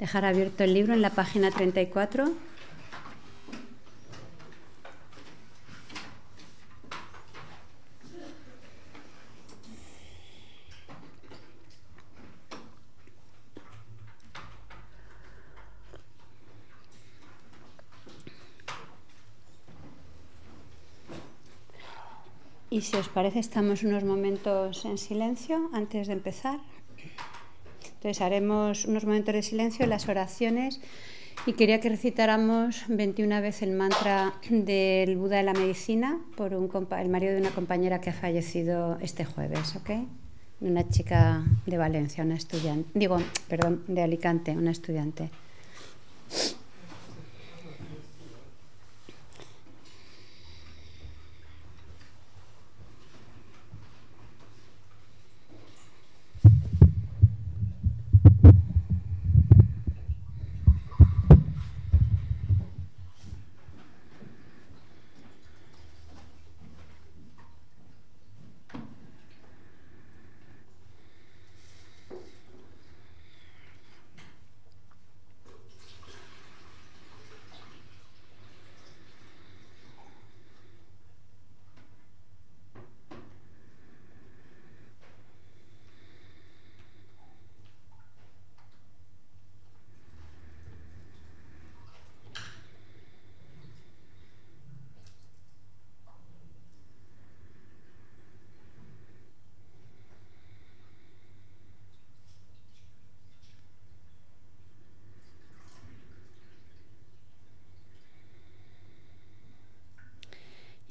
dejar abierto el libro en la página 34. Y si os parece, estamos unos momentos en silencio antes de empezar. Entonces haremos unos momentos de silencio, las oraciones y quería que recitáramos 21 veces el mantra del Buda de la Medicina por el marido de una compañera que ha fallecido este jueves, ¿ok? Una chica de Valencia, una estudiante, digo, perdón, de Alicante, una estudiante.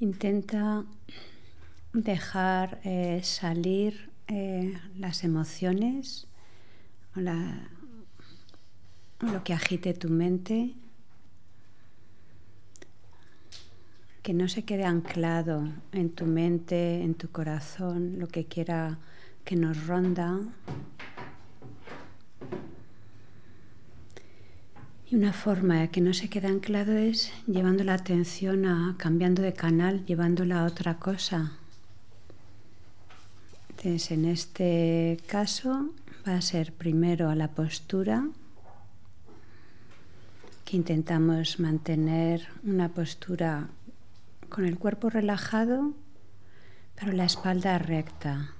Intenta dejar eh, salir eh, las emociones o lo que agite tu mente, que no se quede anclado en tu mente, en tu corazón, lo que quiera que nos ronda, Y una forma de que no se quede anclado es llevando la atención a cambiando de canal, llevándola a otra cosa. Entonces, en este caso va a ser primero a la postura, que intentamos mantener una postura con el cuerpo relajado, pero la espalda recta.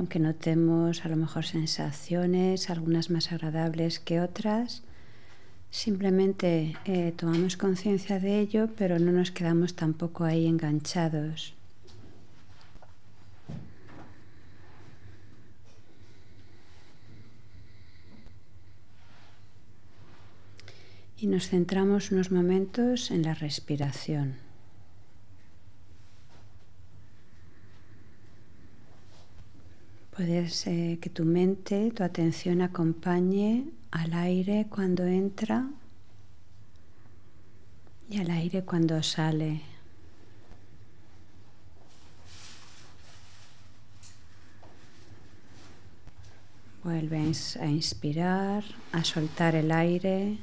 aunque notemos a lo mejor sensaciones, algunas más agradables que otras, simplemente eh, tomamos conciencia de ello, pero no nos quedamos tampoco ahí enganchados. Y nos centramos unos momentos en la respiración. Puedes eh, que tu mente, tu atención acompañe al aire cuando entra y al aire cuando sale. Vuelves a inspirar, a soltar el aire.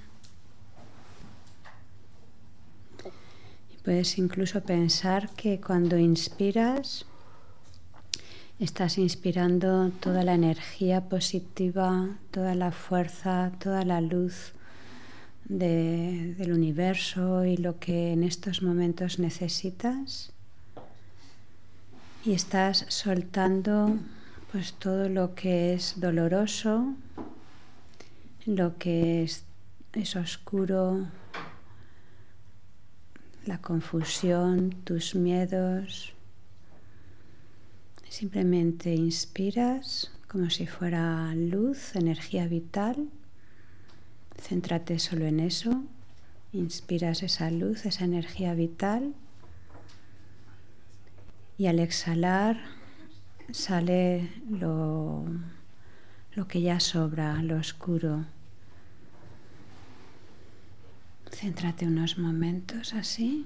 Y puedes incluso pensar que cuando inspiras, Estás inspirando toda la energía positiva, toda la fuerza, toda la luz del universo y lo que en estos momentos necesitas. Y estás soltando pues todo lo que es doloroso, lo que es oscuro, la confusión, tus miedos Simplemente inspiras como si fuera luz, energía vital. Céntrate solo en eso. Inspiras esa luz, esa energía vital. Y al exhalar sale lo, lo que ya sobra, lo oscuro. Céntrate unos momentos así.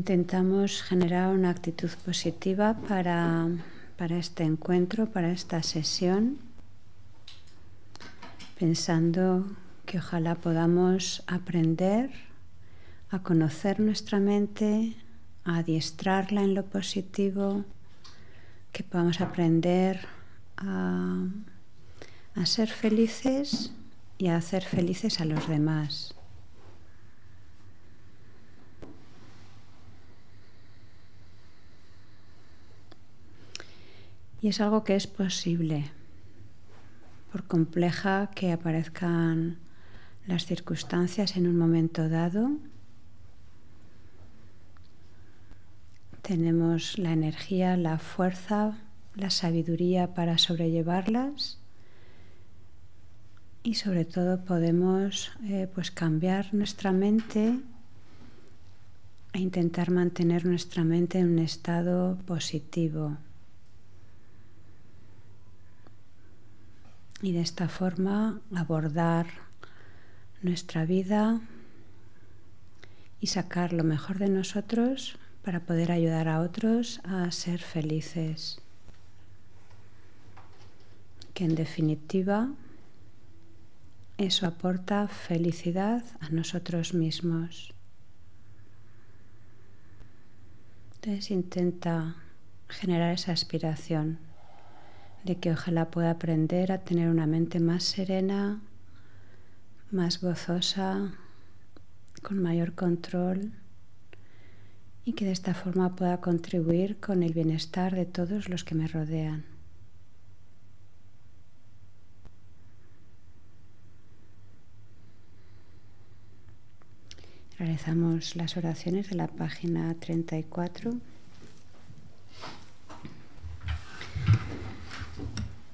Intentamos generar una actitud positiva para, este encuentro, para esta sesión, pensando que ojalá podamos aprender a conocer nuestra mente, a adiestrarla en lo positivo, que podamos aprender a ser felices y a hacer felices a los demás. Y es algo que es posible, por compleja que aparezcan las circunstancias en un momento dado. Tenemos la energía, la fuerza, la sabiduría para sobrellevarlas y sobre todo podemos eh, pues, cambiar nuestra mente e intentar mantener nuestra mente en un estado positivo, y de esta forma abordar nuestra vida y sacar lo mejor de nosotros para poder ayudar a otros a ser felices. Que en definitiva eso aporta felicidad a nosotros mismos. Entonces intenta generar esa aspiración de que ojalá pueda aprender a tener una mente más serena, más gozosa, con mayor control y que de esta forma pueda contribuir con el bienestar de todos los que me rodean. Realizamos las oraciones de la página 34.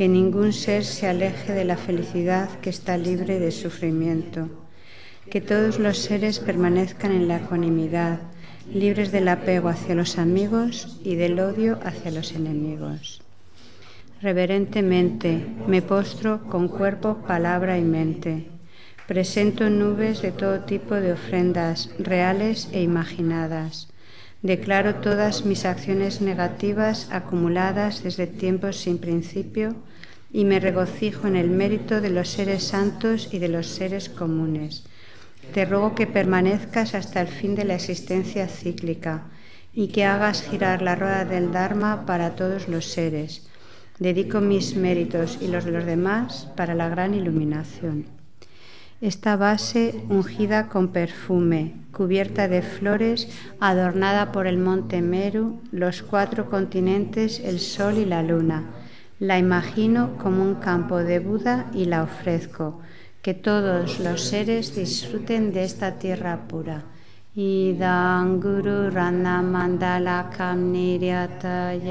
que ningún ser se aleje de la felicidad que está libre de sufrimiento, que todos los seres permanezcan en la ecuanimidad, libres del apego hacia los amigos y del odio hacia los enemigos. Reverentemente me postro con cuerpo, palabra y mente. Presento nubes de todo tipo de ofrendas, reales e imaginadas. Declaro todas mis acciones negativas acumuladas desde tiempos sin principio y me regocijo en el mérito de los seres santos y de los seres comunes. Te ruego que permanezcas hasta el fin de la existencia cíclica y que hagas girar la rueda del Dharma para todos los seres. Dedico mis méritos y los de los demás para la gran iluminación. Esta base ungida con perfume, cubierta de flores, adornada por el monte Meru, los cuatro continentes, el sol y la luna la imagino como un campo de Buda y la ofrezco. Que todos los seres disfruten de esta tierra pura. Y Guru Rana Mandala Entonces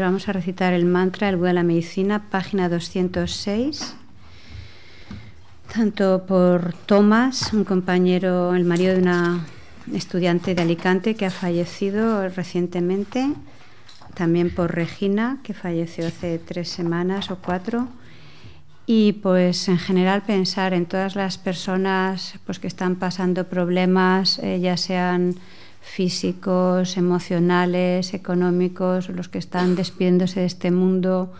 vamos a recitar el mantra del Buda de la Medicina, página 206 tanto por Thomas, un compañero, el marido de una estudiante de Alicante que ha fallecido recientemente, también por Regina, que falleció hace tres semanas o cuatro. Y pues en general pensar en todas las personas pues, que están pasando problemas, eh, ya sean físicos, emocionales, económicos, los que están despidiéndose de este mundo,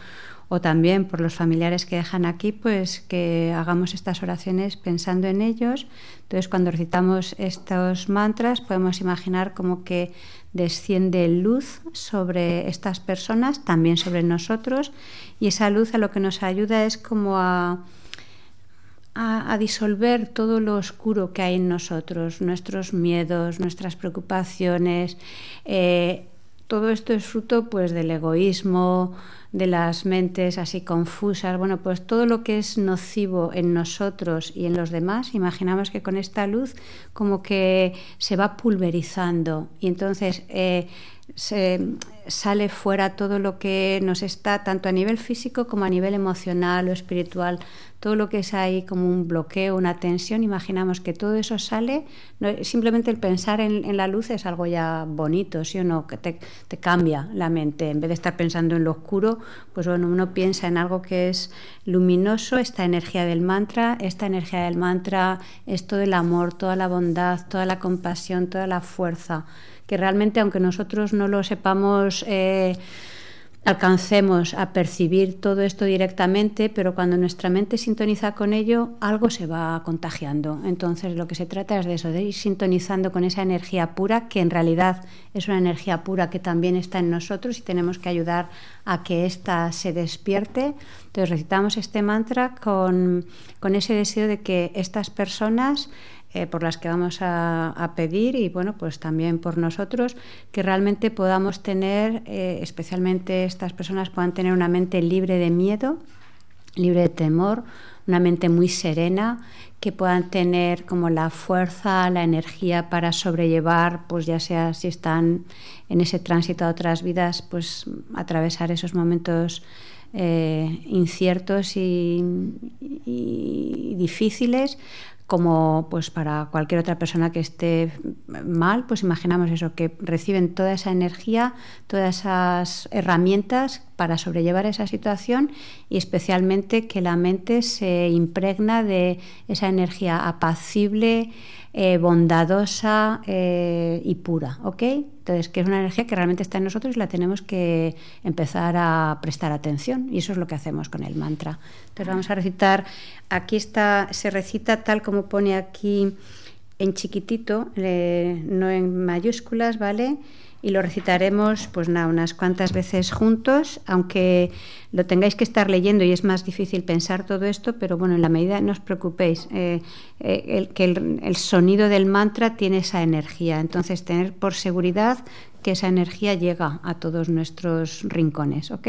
o también por los familiares que dejan aquí, pues que hagamos estas oraciones pensando en ellos. Entonces, cuando recitamos estos mantras, podemos imaginar como que desciende luz sobre estas personas, también sobre nosotros, y esa luz a lo que nos ayuda es como a a, disolver todo lo oscuro que hay en nosotros, nuestros miedos, nuestras preocupaciones. Eh, todo esto es fruto pues del egoísmo, de las mentes así confusas, bueno, pues todo lo que es nocivo en nosotros y en los demás, imaginamos que con esta luz como que se va pulverizando y entonces eh, se sale fuera todo lo que nos está, tanto a nivel físico como a nivel emocional o espiritual, todo lo que es ahí como un bloqueo, una tensión, imaginamos que todo eso sale, simplemente el pensar en, la luz es algo ya bonito, ¿sí o no? Que te, cambia la mente, en vez de estar pensando en lo oscuro, pues bueno, uno piensa en algo que es luminoso, esta energía del mantra, esta energía del mantra es todo el amor, toda la bondad, toda la compasión, toda la fuerza, que realmente aunque nosotros no lo sepamos... Eh, alcancemos a percibir todo esto directamente, pero cuando nuestra mente sintoniza con ello, algo se va contagiando. Entonces lo que se trata es de eso, de ir sintonizando con esa energía pura, que en realidad es una energía pura que también está en nosotros y tenemos que ayudar a que ésta se despierte. Entonces recitamos este mantra con, con ese deseo de que estas personas eh, por las que vamos a, pedir y bueno, pues también por nosotros, que realmente podamos tener, eh, especialmente estas personas puedan tener una mente libre de miedo, libre de temor, una mente muy serena, que puedan tener como la fuerza, la energía para sobrellevar, pues ya sea si están en ese tránsito a otras vidas, pues atravesar esos momentos eh, inciertos y, difíciles, como pues para cualquier otra persona que esté mal, pues imaginamos eso, que reciben toda esa energía, todas esas herramientas para sobrellevar esa situación y especialmente que la mente se impregna de esa energía apacible, eh, bondadosa eh, y pura, ¿ok? Entonces, que es una energía que realmente está en nosotros y la tenemos que empezar a prestar atención y eso es lo que hacemos con el mantra. Entonces vamos a recitar, aquí está, se recita tal como pone aquí en chiquitito, eh, no en mayúsculas, ¿vale? y lo recitaremos pues nada, unas cuantas veces juntos, aunque lo tengáis que estar leyendo y es más difícil pensar todo esto, pero bueno, en la medida no os preocupéis, eh, eh, el, que el, el sonido del mantra tiene esa energía, entonces tener por seguridad que esa energía llega a todos nuestros rincones, ¿ok?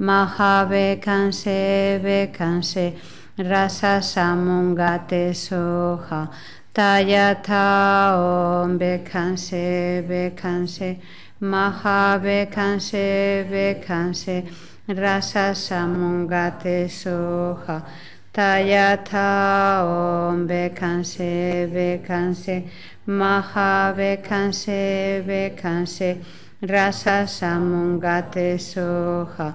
canse, Kanse Bekanse Rasa Samungate Soha Tayata Om Bekanse Bekanse soja. Kanse Bekanse Rasa Samungate Soha Tayata Om canse Bekanse Maha be canse Rasa Samungate soja,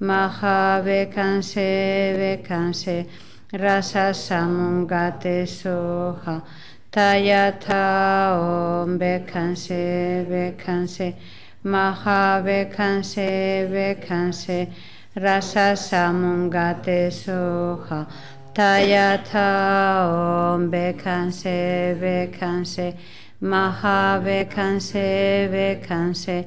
maha bekanse canse. rasa samungate soha taya canse, bekanse bekanse maha bekanse canse. rasa samungate soha taya om bekanse bekanse maha bekanse canse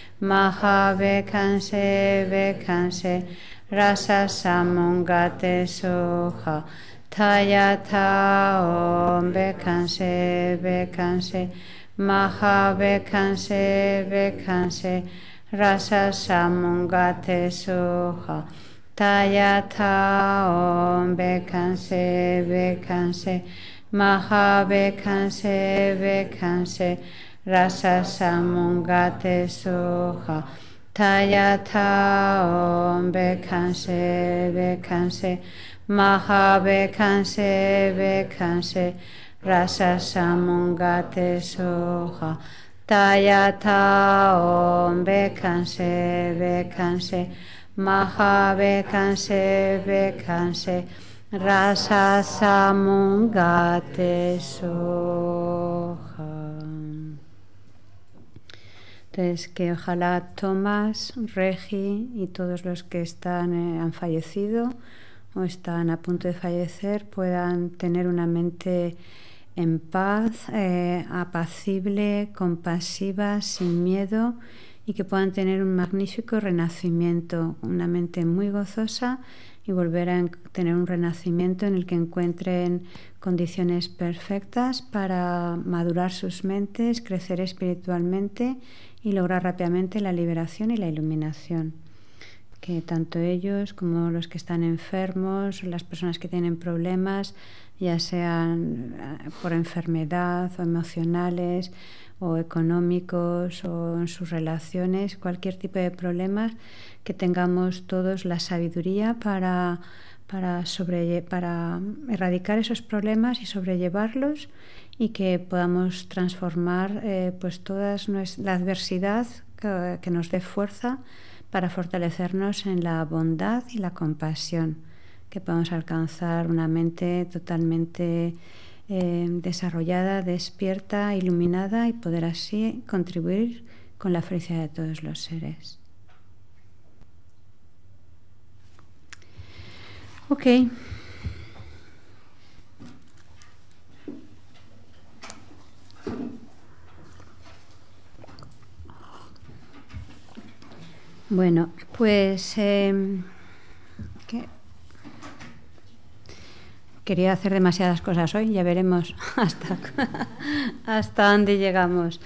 maha bekanse bekanse rasa samungate soha taya taom bekanse bekanse maha bekanse bekanse rasa samungate soha taya taom bekanse bekanse maha bekanse bekanse rasa samungate soha taya ta om bekanse bekanse maha bekanse bekanse rasa samungate soha taya ta om bekanse bekanse maha bekanse bekanse Rasa Samungate Soha Entonces, que ojalá Tomás, Regi y todos los que están, eh, han fallecido o están a punto de fallecer puedan tener una mente en paz, eh, apacible, compasiva, sin miedo y que puedan tener un magnífico renacimiento, una mente muy gozosa y volver a tener un renacimiento en el que encuentren condiciones perfectas para madurar sus mentes, crecer espiritualmente y lograr rápidamente la liberación y la iluminación que tanto ellos como los que están enfermos, las personas que tienen problemas, ya sean eh, por enfermedad o emocionales o económicos o en sus relaciones, cualquier tipo de problemas, que tengamos todos la sabiduría para, erradicar esos problemas y sobrellevarlos y que podamos transformar eh, pues toda la adversidad que nos dé fuerza para fortalecernos en la bondad y la compasión, que podamos alcanzar una mente totalmente eh, desarrollada, despierta, iluminada y poder así contribuir con la felicidad de todos los seres. Ok. Bueno, pues em, quería hacer demasiadas cosas hoy, ya veremos hasta, hasta dónde llegamos.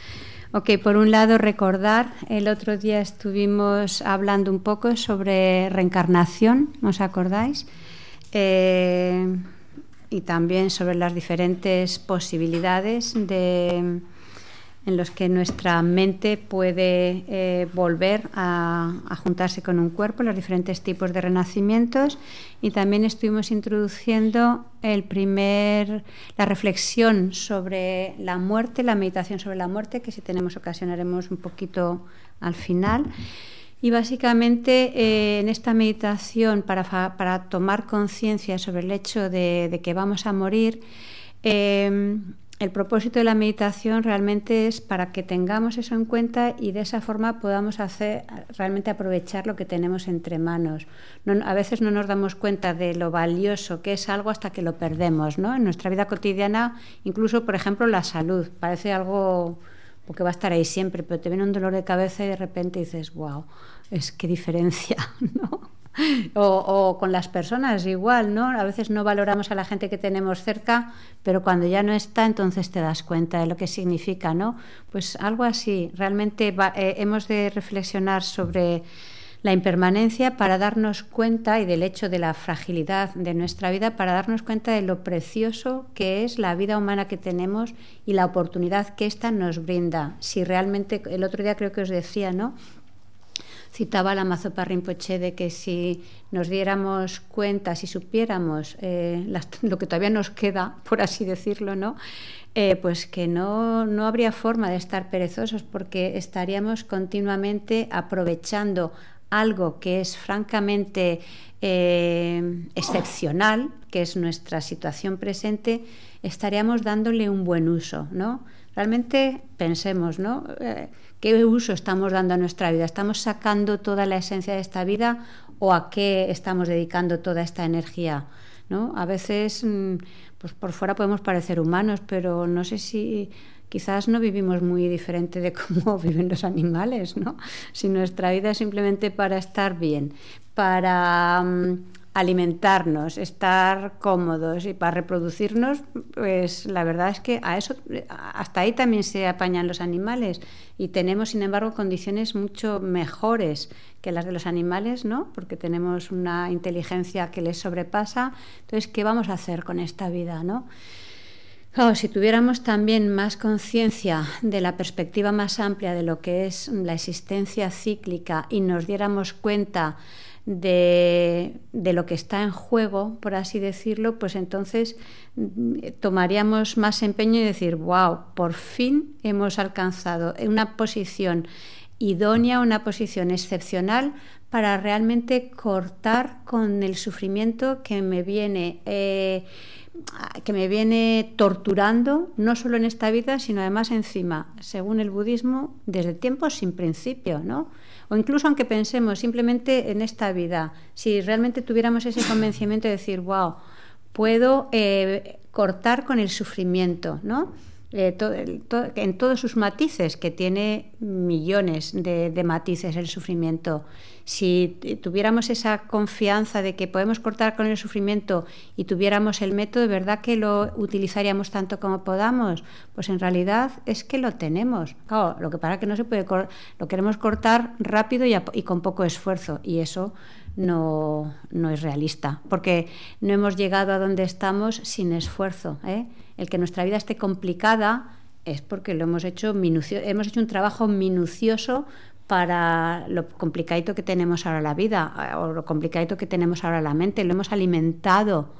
Ok, por un lado recordar, el otro día estuvimos hablando un poco sobre reencarnación, ¿os acordáis? Eh, y también sobre las diferentes posibilidades de en los que nuestra mente puede eh, volver a, juntarse con un cuerpo, los diferentes tipos de renacimientos, y también estuvimos introduciendo el primer, la reflexión sobre la muerte, la meditación sobre la muerte, que si tenemos ocasionaremos un poquito al final. Y básicamente eh, en esta meditación para, tomar conciencia sobre el hecho de, que vamos a morir, eh, el propósito de la meditación realmente es para que tengamos eso en cuenta y de esa forma podamos hacer realmente aprovechar lo que tenemos entre manos. a veces no nos damos cuenta de lo valioso que es algo hasta que lo perdemos, ¿no? En nuestra vida cotidiana, incluso por ejemplo la salud, parece algo porque va a estar ahí siempre, pero te viene un dolor de cabeza y de repente dices, wow, es qué diferencia, ¿no? o, con las personas igual, ¿no? A veces no valoramos a la gente que tenemos cerca, pero cuando ya no está, entonces te das cuenta de lo que significa, ¿no? Pues algo así. Realmente eh, hemos de reflexionar sobre la impermanencia para darnos cuenta y del hecho de la fragilidad de nuestra vida, para darnos cuenta de lo precioso que es la vida humana que tenemos y la oportunidad que ésta nos brinda. Si realmente, el otro día creo que os decía, ¿no? citaba la Mazopa Rinpoche de que si nos diéramos cuenta, si supiéramos eh, lo que todavía nos queda, por así decirlo, ¿no? Eh, pues que no, habría forma de estar perezosos porque estaríamos continuamente aprovechando algo que es francamente eh, excepcional, que es nuestra situación presente, estaríamos dándole un buen uso, ¿no? Realmente pensemos, ¿no? ¿Qué uso estamos dando a nuestra vida? ¿Estamos sacando toda la esencia de esta vida o a qué estamos dedicando toda esta energía? ¿No? A veces, mm, pues por fuera podemos parecer humanos, pero no sé si quizás no vivimos muy diferente de cómo viven los animales, ¿no? Si nuestra vida es simplemente para estar bien, para mm, alimentarnos, estar cómodos y para reproducirnos, pues la verdad es que a eso hasta ahí también se apañan los animales y tenemos sin embargo condiciones mucho mejores que las de los animales, ¿no? Porque tenemos una inteligencia que les sobrepasa. Entonces, ¿qué vamos a hacer con esta vida, no? Claro, si tuviéramos también más conciencia de la perspectiva más amplia de lo que es la existencia cíclica y nos diéramos cuenta de, lo que está en juego, por así decirlo, pues entonces mm, tomaríamos más empeño y decir, wow, por fin hemos alcanzado una posición idónea, una posición excepcional para realmente cortar con el sufrimiento que me viene. Eh, que me viene torturando, no solo en esta vida, sino además encima, según el budismo, desde tiempos sin principio, ¿no? o incluso aunque pensemos simplemente en esta vida, si realmente tuviéramos ese convencimiento de decir, wow, puedo eh, cortar con el sufrimiento, ¿no? Eh, en todos sus matices, que tiene millones de, matices el sufrimiento. Si tuviéramos esa confianza de que podemos cortar con el sufrimiento y tuviéramos el método, de verdad que lo utilizaríamos tanto como podamos, pues en realidad es que lo tenemos. lo que para que no se puede, lo queremos cortar rápido y, con poco esfuerzo, y eso no, no, es realista, porque no hemos llegado a donde estamos sin esfuerzo. ¿eh? el que nuestra vida esté complicada es porque lo hemos hecho hemos hecho un trabajo minucioso para lo complicadito que tenemos ahora la vida eh, o lo complicadito que tenemos ahora la mente, lo hemos alimentado.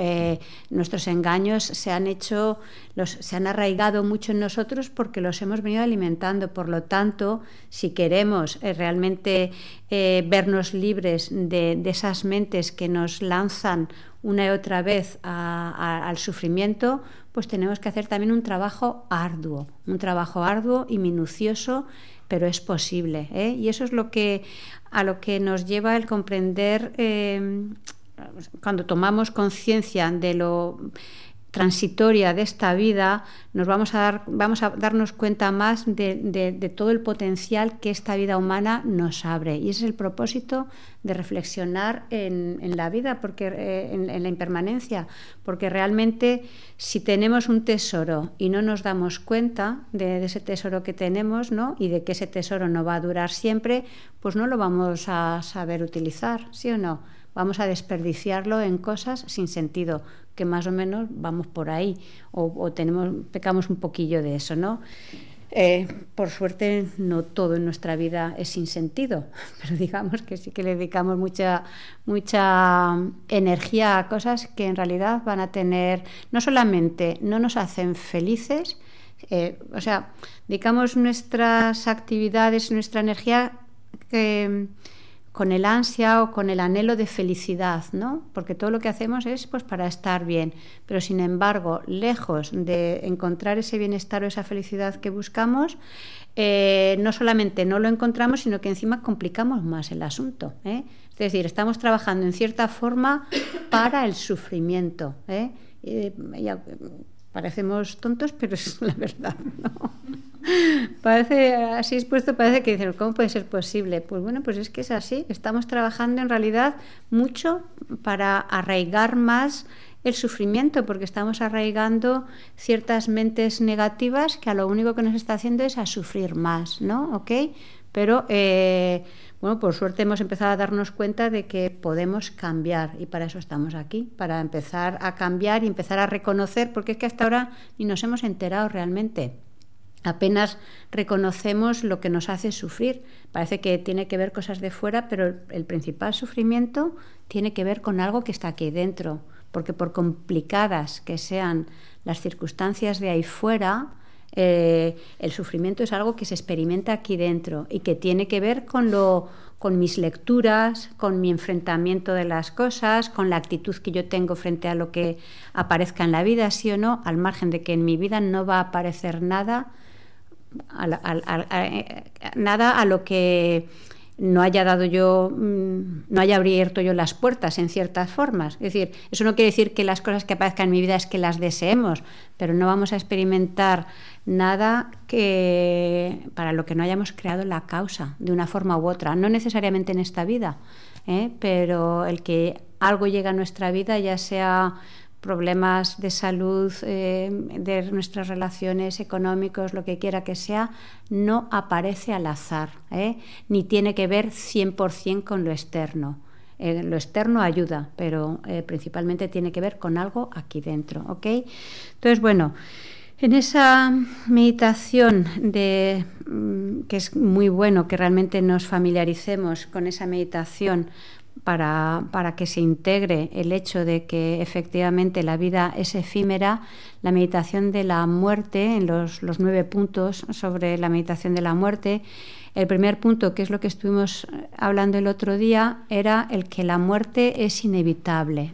Eh, nuestros engaños se han hecho, se han arraigado mucho en nosotros porque los hemos venido alimentando. Por lo tanto, si queremos eh, realmente vernos libres de, de esas mentes que nos lanzan una y otra vez al sufrimiento, pues tenemos que hacer también un trabajo arduo, un trabajo arduo y minucioso, pero es posible. ¿eh? Y eso es lo que a lo que nos lleva el comprender eh, cuando tomamos conciencia de lo transitoria de esta vida, nos vamos a, dar, vamos a darnos cuenta más de, de, todo el potencial que esta vida humana nos abre. Y ese es el propósito de reflexionar en, en la vida, porque, eh, en, la impermanencia, porque realmente si tenemos un tesoro y no nos damos cuenta de, de ese tesoro que tenemos ¿no? y de que ese tesoro no va a durar siempre, pues no lo vamos a saber utilizar, ¿sí o no? vamos a desperdiciarlo en cosas sin sentido, que más o menos vamos por ahí o, tenemos, pecamos un poquillo de eso, ¿no? Eh, por suerte, no todo en nuestra vida es sin sentido, pero digamos que sí que le dedicamos mucha, mucha energía a cosas que en realidad van a tener, no solamente no nos hacen felices, eh, o sea, dedicamos nuestras actividades, nuestra energía que con el ansia o con el anhelo de felicidad, ¿no? Porque todo lo que hacemos es pues para estar bien, pero sin embargo, lejos de encontrar ese bienestar o esa felicidad que buscamos, eh, no solamente no lo encontramos, sino que encima complicamos más el asunto. ¿eh? Es decir, estamos trabajando en cierta forma para el sufrimiento. ¿eh? parecemos tontos, pero es la verdad. parece así expuesto, parece que dicen, ¿cómo puede ser posible? Pues bueno, pues es que es así. Estamos trabajando en realidad mucho para arraigar más el sufrimiento, porque estamos arraigando ciertas mentes negativas que a lo único que nos está haciendo es a sufrir más, ¿no? ¿Ok? Pero, eh, bueno, por suerte hemos empezado a darnos cuenta de que podemos cambiar y para eso estamos aquí, para empezar a cambiar y empezar a reconocer, porque es que hasta ahora ni nos hemos enterado realmente apenas reconocemos lo que nos hace sufrir. Parece que tiene que ver cosas de fuera, pero el, principal sufrimiento tiene que ver con algo que está aquí dentro, porque por complicadas que sean las circunstancias de ahí fuera, eh, el sufrimiento es algo que se experimenta aquí dentro y que tiene que ver con con mis lecturas, con mi enfrentamiento de las cosas, con la actitud que yo tengo frente a lo que aparezca en la vida, sí o no, al margen de que en mi vida no va a aparecer nada eh, nada a lo que no haya dado yo, mm, no haya abierto yo las puertas en ciertas formas. Es decir, eso no quiere decir que las cosas que aparezcan en mi vida es que las deseemos, pero no vamos a experimentar nada que para lo que no hayamos creado la causa de una forma u otra, no necesariamente en esta vida, ¿eh? pero el que algo llega a nuestra vida, ya sea problemas de salud, eh, de nuestras relaciones económicas, lo que quiera que sea, no aparece al azar, ¿eh? ni tiene que ver 100% con lo externo. Eh, lo externo ayuda, pero principalmente tiene que ver con algo aquí dentro, Entonces, bueno, en esa meditación de, mm, que es muy bueno que realmente nos familiaricemos con esa meditación para, que se integre el hecho de que efectivamente la vida es efímera, la meditación de la muerte, en los, nueve puntos sobre la meditación de la muerte, el primer punto, que es lo que estuvimos hablando el otro día, era el que la muerte es inevitable,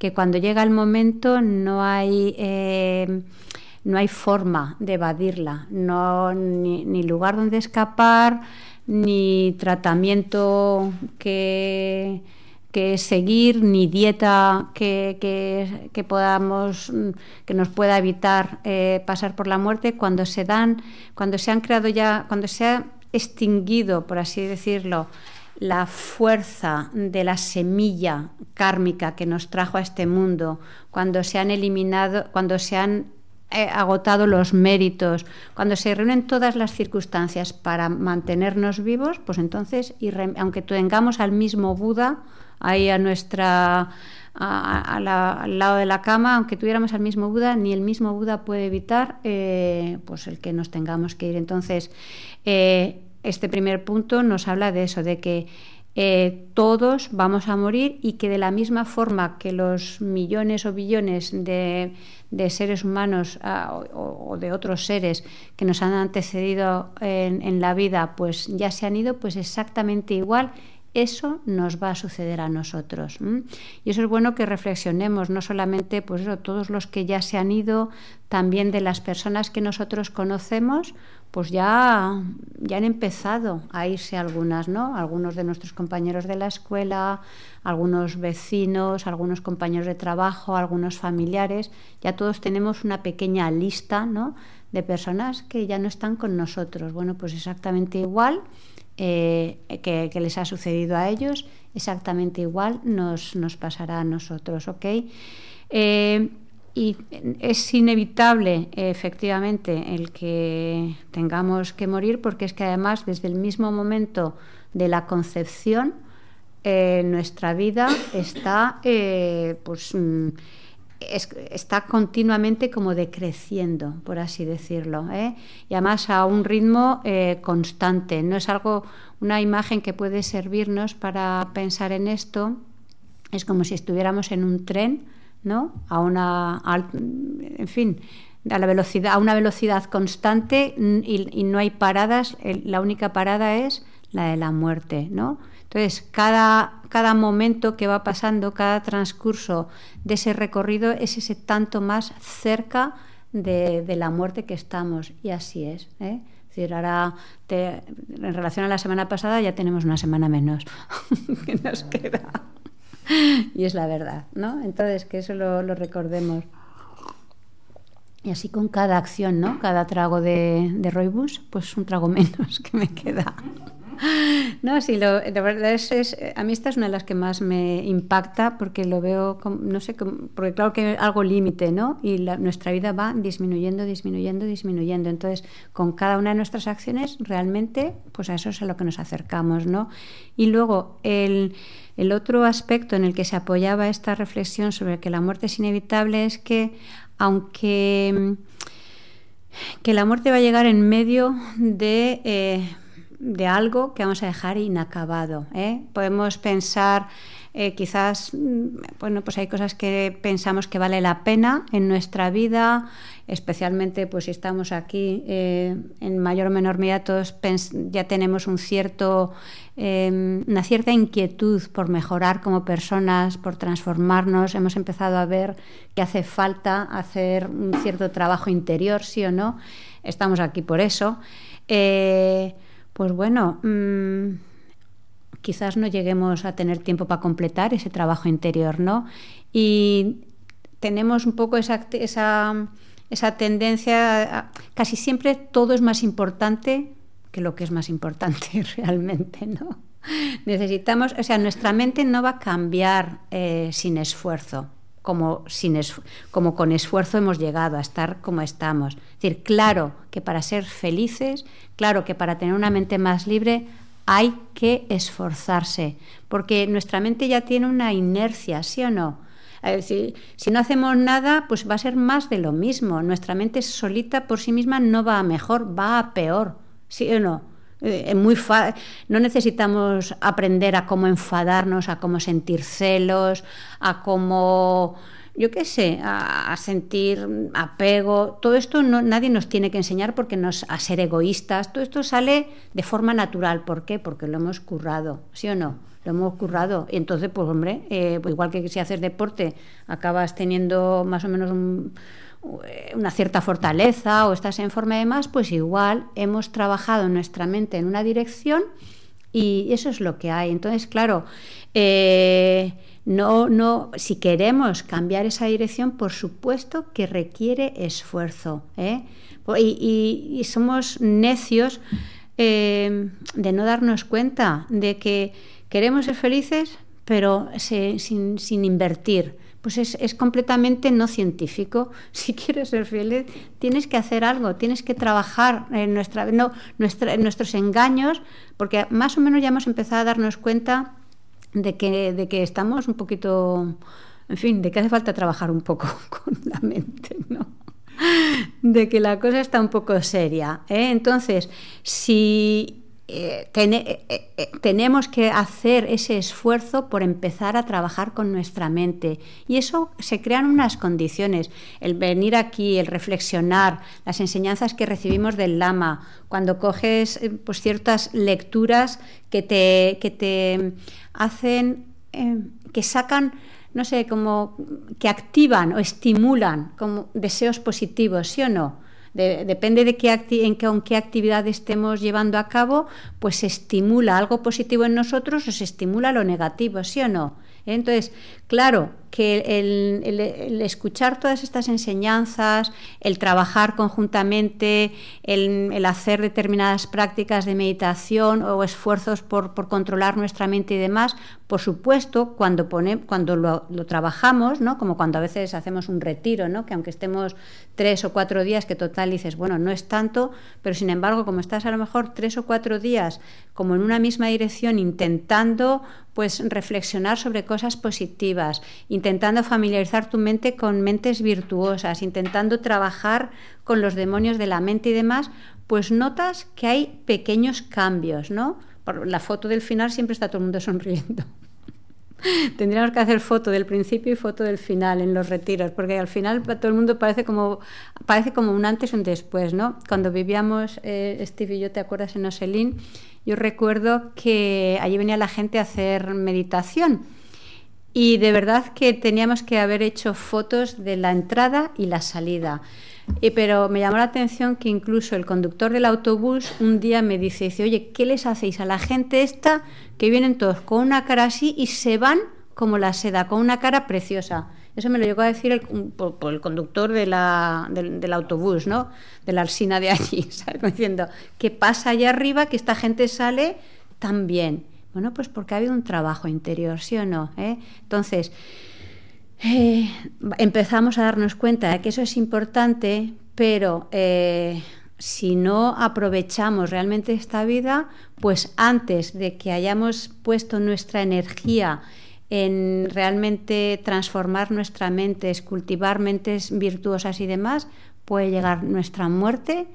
Que cuando llega el momento no hay... Eh, forma de evadirla, ni lugar donde escapar, ni tratamiento que, que seguir, ni dieta que, que, podamos, mm, que nos pueda evitar eh, pasar por la muerte, cuando se dan, cuando se han creado ya, cuando se ha extinguido, por así decirlo, la fuerza de la semilla kármica que nos trajo a este mundo, cuando se han eliminado, cuando se han eh, agotado los méritos, cuando se reúnen todas las circunstancias para mantenernos vivos, pues entonces, aunque tengamos al mismo Buda ahí a nuestra al lado de la cama, aunque tuviéramos al mismo Buda, ni el mismo Buda puede evitar eh, pues el que nos tengamos que ir. Entonces, eh, este primer punto nos habla de eso, de que todos vamos a morir y que de la misma forma que los millones o billones de de seres humanos ah, o, de otros seres que nos han antecedido en, la vida, pues ya se han ido, pues exactamente igual eso nos va a suceder a nosotros. Y eso es bueno que reflexionemos, no solamente pues todos los que ya se han ido, también de las personas que nosotros conocemos pues ya, ya han empezado a irse algunas, ¿no? Algunos de nuestros compañeros de la escuela, algunos vecinos, algunos compañeros de trabajo, algunos familiares. Ya todos tenemos una pequeña lista, ¿no? De personas que ya no están con nosotros. Bueno, pues exactamente igual eh, que, les ha sucedido a ellos, exactamente igual nos, nos pasará a nosotros, ¿ok? Eh, y es inevitable, efectivamente, el que tengamos que morir, porque es que además desde el mismo momento de la concepción, eh, nuestra vida está, eh, pues, mm, está continuamente como decreciendo, por así decirlo, ¿eh? y además a un ritmo constante. No es algo, una imagen que puede servirnos para pensar en esto. Es como si estuviéramos en un tren ¿no? A una, en fin, a la velocidad, a una velocidad constante y, no hay paradas. la única parada es la de la muerte, ¿no? Entonces cada momento que va pasando, cada transcurso de ese recorrido es ese tanto más cerca de, la muerte que estamos y así es, ¿eh? ahora en relación a la semana pasada ya tenemos una semana menos que nos queda. y es la verdad, ¿no? Entonces, que eso lo, recordemos. Y así con cada acción, ¿no? Cada trago de, de Roibus, pues un trago menos que me queda. No, sí, lo, la verdad es, es, a mí esta es una de las que más me impacta porque lo veo, como, no sé, porque claro que hay algo límite, ¿no? Y nuestra vida va disminuyendo, disminuyendo, disminuyendo. Entonces, con cada una de nuestras acciones, realmente, pues a eso es a lo que nos acercamos, ¿no? Y luego, el el otro aspecto en el que se apoyaba esta reflexión sobre que la muerte es inevitable es que aunque mm, que la muerte va a llegar en medio de, eh, de algo que vamos a dejar inacabado. ¿eh? Podemos pensar, eh, quizás, mm, bueno, pues hay cosas que pensamos que vale la pena en nuestra vida especialmente pues si estamos aquí eh, en mayor o menor medida todos ya tenemos un cierto em, una cierta inquietud por mejorar como personas por transformarnos hemos empezado a ver que hace falta hacer un cierto trabajo interior sí o no estamos aquí por eso eh, pues bueno mm, quizás no lleguemos a tener tiempo para completar ese trabajo interior no y tenemos un poco esa esa tendencia, casi siempre todo es más importante que lo que es más importante realmente, ¿no? Necesitamos, o sea, nuestra mente no va a cambiar eh, sin esfuerzo, como, sin como con esfuerzo hemos llegado a estar como estamos. Es decir, claro que para ser felices, claro que para tener una mente más libre, hay que esforzarse, porque nuestra mente ya tiene una inercia, ¿sí o no? si, no hacemos nada, pues va a ser más de lo mismo. Nuestra mente solita por sí misma no va a mejor, va a peor. ¿Sí o no? Eh, muy no necesitamos aprender a cómo enfadarnos, a cómo sentir celos, a cómo yo qué sé, a, sentir apego, todo esto nadie nos tiene que enseñar porque nos a ser egoístas, todo esto sale de forma natural, ¿por qué? Porque lo hemos currado, ¿sí o no? lo hemos currado. Y entonces, pues hombre, eh, pues, igual que si haces deporte, acabas teniendo más o menos eh, una cierta fortaleza o estás en forma de más, pues igual hemos trabajado nuestra mente en una dirección y eso es lo que hay. Entonces, claro, eh, no, no, si queremos cambiar esa dirección, por supuesto que requiere esfuerzo. Pues, y, somos necios de no darnos cuenta de que Queremos ser felices, pero sin, invertir. Pues es, completamente no científico. Si quieres ser feliz, tienes que hacer algo, tienes que trabajar en, nuestra, nuestros engaños, porque más o menos ya hemos empezado a darnos cuenta de que, de que estamos un poquito, en fin, de que hace falta trabajar un poco con la mente, ¿no? De que la cosa está un poco seria. ¿eh? Entonces, si eh, eh, eh, tenemos que hacer ese esfuerzo por empezar a trabajar con nuestra mente. Y eso se crean unas condiciones. El venir aquí, el reflexionar, las enseñanzas que recibimos del lama, cuando coges pues, ciertas lecturas que te, que hacen, em, que sacan no sé, como que activan o estimulan como deseos positivos, ¿sí o no? depende de qué en qué, qué actividad estemos llevando a cabo, pues se estimula algo positivo en nosotros o se estimula lo negativo, ¿sí o no? Entonces, claro, que el, escuchar todas estas enseñanzas, el trabajar conjuntamente, el, hacer determinadas prácticas de meditación o esfuerzos por, controlar nuestra mente y demás, por supuesto, cuando, pone, cuando lo, lo, trabajamos, ¿no? como cuando a veces hacemos un retiro, ¿no? que aunque estemos tres o cuatro días, que total dices, bueno, no es tanto, pero sin embargo, como estás a lo mejor tres o cuatro días como en una misma dirección, intentando pues reflexionar sobre cosas positivas, intentando familiarizar tu mente con mentes virtuosas, intentando trabajar con los demonios de la mente y demás, pues notas que hay pequeños cambios, ¿no? Por la foto del final siempre está todo el mundo sonriendo. Tendríamos que hacer foto del principio y foto del final en los retiros, porque al final todo el mundo parece como, parece como un antes y un después, ¿no? Cuando vivíamos, eh, Steve y yo, ¿te acuerdas en Ocelín? Yo recuerdo que allí venía la gente a hacer meditación y de verdad que teníamos que haber hecho fotos de la entrada y la salida. pero me llamó la atención que incluso el conductor del autobús un día me dice, oye, ¿qué les hacéis a la gente esta que vienen todos con una cara así y se van como la seda, con una cara preciosa? Eso me lo llegó a decir el, conductor del, autobús, ¿no? De la alsina de allí, ¿sabes? diciendo, ¿qué pasa allá arriba que esta gente sale tan bien? Bueno, pues porque ha habido un trabajo interior, ¿sí o no? Eh? Entonces, eh, empezamos a darnos cuenta de que eso es importante, pero eh, si no aprovechamos realmente esta vida, pues antes de que hayamos puesto nuestra energía en realmente transformar nuestra mente, cultivar mentes virtuosas y demás, puede llegar nuestra muerte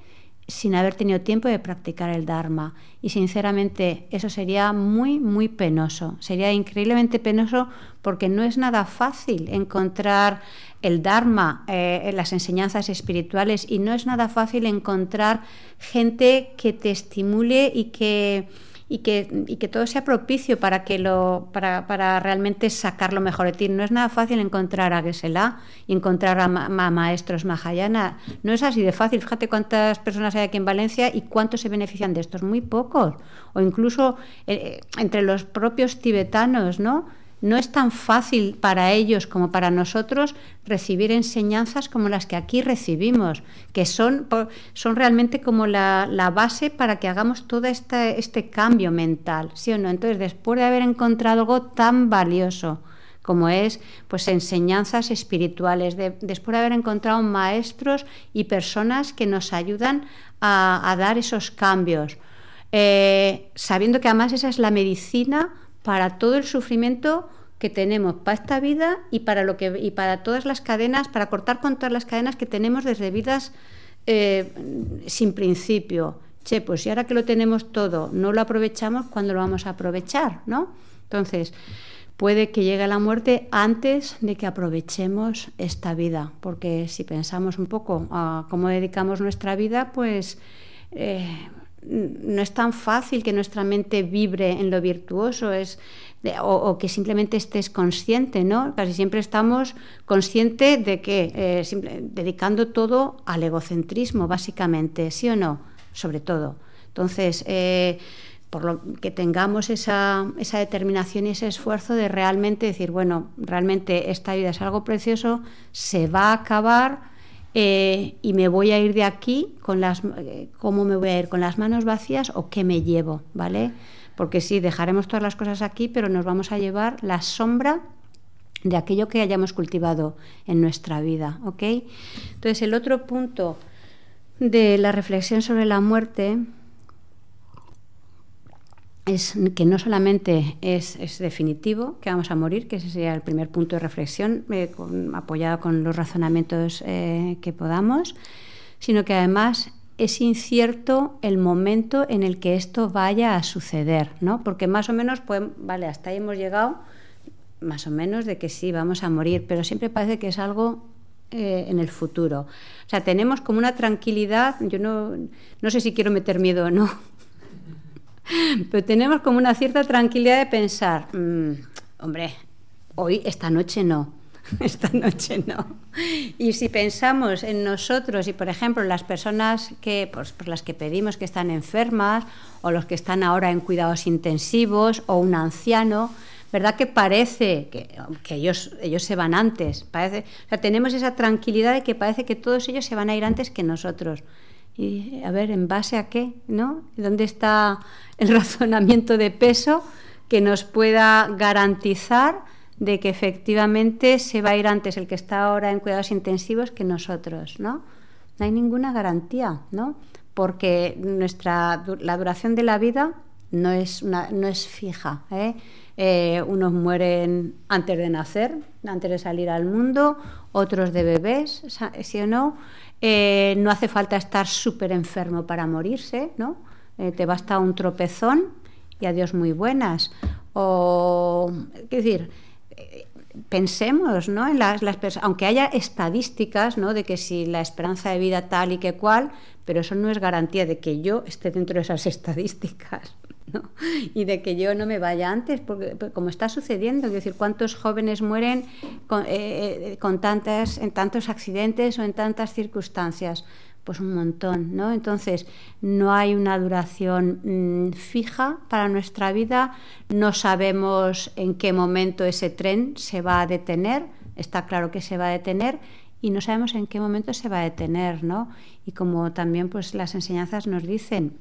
sin haber tenido tiempo de practicar el Dharma. Y sinceramente eso sería muy, muy penoso. Sería increíblemente penoso porque no es nada fácil encontrar el Dharma, eh, las enseñanzas espirituales, y no es nada fácil encontrar gente que te estimule y que y que, y que todo sea propicio para, que lo, para, para, realmente sacar lo mejor de ti. No es nada fácil encontrar a Gesela y encontrar a, maestros Mahayana. No es así de fácil. Fíjate cuántas personas hay aquí en Valencia y cuántos se benefician de estos. Muy pocos. O incluso eh, eh, entre los propios tibetanos, ¿no? no es tan fácil para ellos como para nosotros recibir enseñanzas como las que aquí recibimos, que son, realmente como la, base para que hagamos todo este, este, cambio mental, ¿sí o no? Entonces, después de haber encontrado algo tan valioso como es pues enseñanzas espirituales, después de haber encontrado maestros y personas que nos ayudan a, dar esos cambios, eh, sabiendo que además esa es la medicina para todo el sufrimiento que tenemos para esta vida y para lo que y para todas las cadenas, para cortar con todas las cadenas que tenemos desde vidas eh, sin principio. Che, pues y ahora que lo tenemos todo, no lo aprovechamos cuando lo vamos a aprovechar, ¿no? Entonces, puede que llegue la muerte antes de que aprovechemos esta vida, porque si pensamos un poco a cómo dedicamos nuestra vida, pues eh, no es tan fácil que nuestra mente vibre en lo virtuoso o, que simplemente estés consciente, ¿no? Casi siempre estamos consciente de que eh, dedicando todo al egocentrismo, básicamente, ¿sí o no? Sobre todo. Entonces, eh, por lo que tengamos esa, esa, determinación y ese esfuerzo de realmente decir, bueno, realmente esta vida es algo precioso, se va a acabar eh, y me voy a ir de aquí con las eh, cómo me voy a ir con las manos vacías o qué me llevo, ¿vale? Porque sí, dejaremos todas las cosas aquí, pero nos vamos a llevar la sombra de aquello que hayamos cultivado en nuestra vida, ¿ok? Entonces el otro punto de la reflexión sobre la muerte es que no solamente es, definitivo que vamos a morir, que ese sería el primer punto de reflexión, eh, apoyado con los razonamientos eh, que podamos, sino que además es incierto el momento en el que esto vaya a suceder, Porque más o menos, pues, vale, hasta ahí hemos llegado, más o menos, de que sí, vamos a morir, pero siempre parece que es algo eh, en el futuro. O sea, tenemos como una tranquilidad, yo no, no sé si quiero meter miedo o no, Pero tenemos como una cierta tranquilidad de pensar, mm, hombre, hoy, esta noche no, esta noche no. Y si pensamos en nosotros y, por ejemplo, en las personas que, pues, por las que pedimos que están enfermas o los que están ahora en cuidados intensivos o un anciano, ¿verdad que parece que, ellos, se van antes? Parece, o sea, tenemos esa tranquilidad de que parece que todos ellos se van a ir antes que nosotros. Y a ver, ¿en base a qué? ¿No? ¿Dónde está el razonamiento de peso que nos pueda garantizar de que efectivamente se va a ir antes el que está ahora en cuidados intensivos que nosotros, ¿no? No hay ninguna garantía, ¿no? Porque nuestra la duración de la vida no es una, no es fija, ¿eh? Eh, unos mueren antes de nacer, antes de salir al mundo, otros de bebés, ¿sí o no? Eh, no hace falta estar súper enfermo para morirse, ¿no? Eh, te basta un tropezón y adiós muy buenas. O, es decir, eh, pensemos, ¿no? En las, aunque haya estadísticas, ¿no? De que si la esperanza de vida tal y que cual, pero eso no es garantía de que yo esté dentro de esas estadísticas y de que yo no me vaya antes, porque, como está sucediendo, es decir, cuántos jóvenes mueren eh, eh, tantas, en tantos accidentes o en tantas circunstancias pues un montón, ¿no? Entonces, no hay una duración mm, fija para nuestra vida, no sabemos en qué momento ese tren se va a detener, está claro que se va a detener y no sabemos en qué momento se va a detener, ¿no? Y como también pues las enseñanzas nos dicen,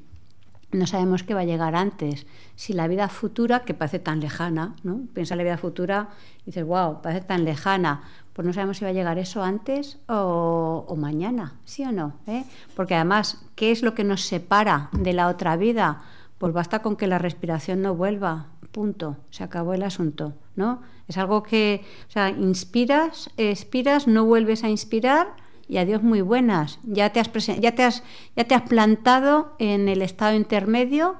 no sabemos qué va a llegar antes. Si la vida futura, que parece tan lejana, ¿no? Piensa en la vida futura y dices, wow, parece tan lejana. Pues no sabemos si va a llegar eso antes o, mañana, ¿sí o no? ¿Eh? Porque además, ¿qué es lo que nos separa de la otra vida? Pues basta con que la respiración no vuelva, punto, se acabó el asunto, ¿no? Es algo que, o sea, inspiras, expiras, no vuelves a inspirar, y adiós muy buenas. Ya te has, ya te ya te has plantado en el estado intermedio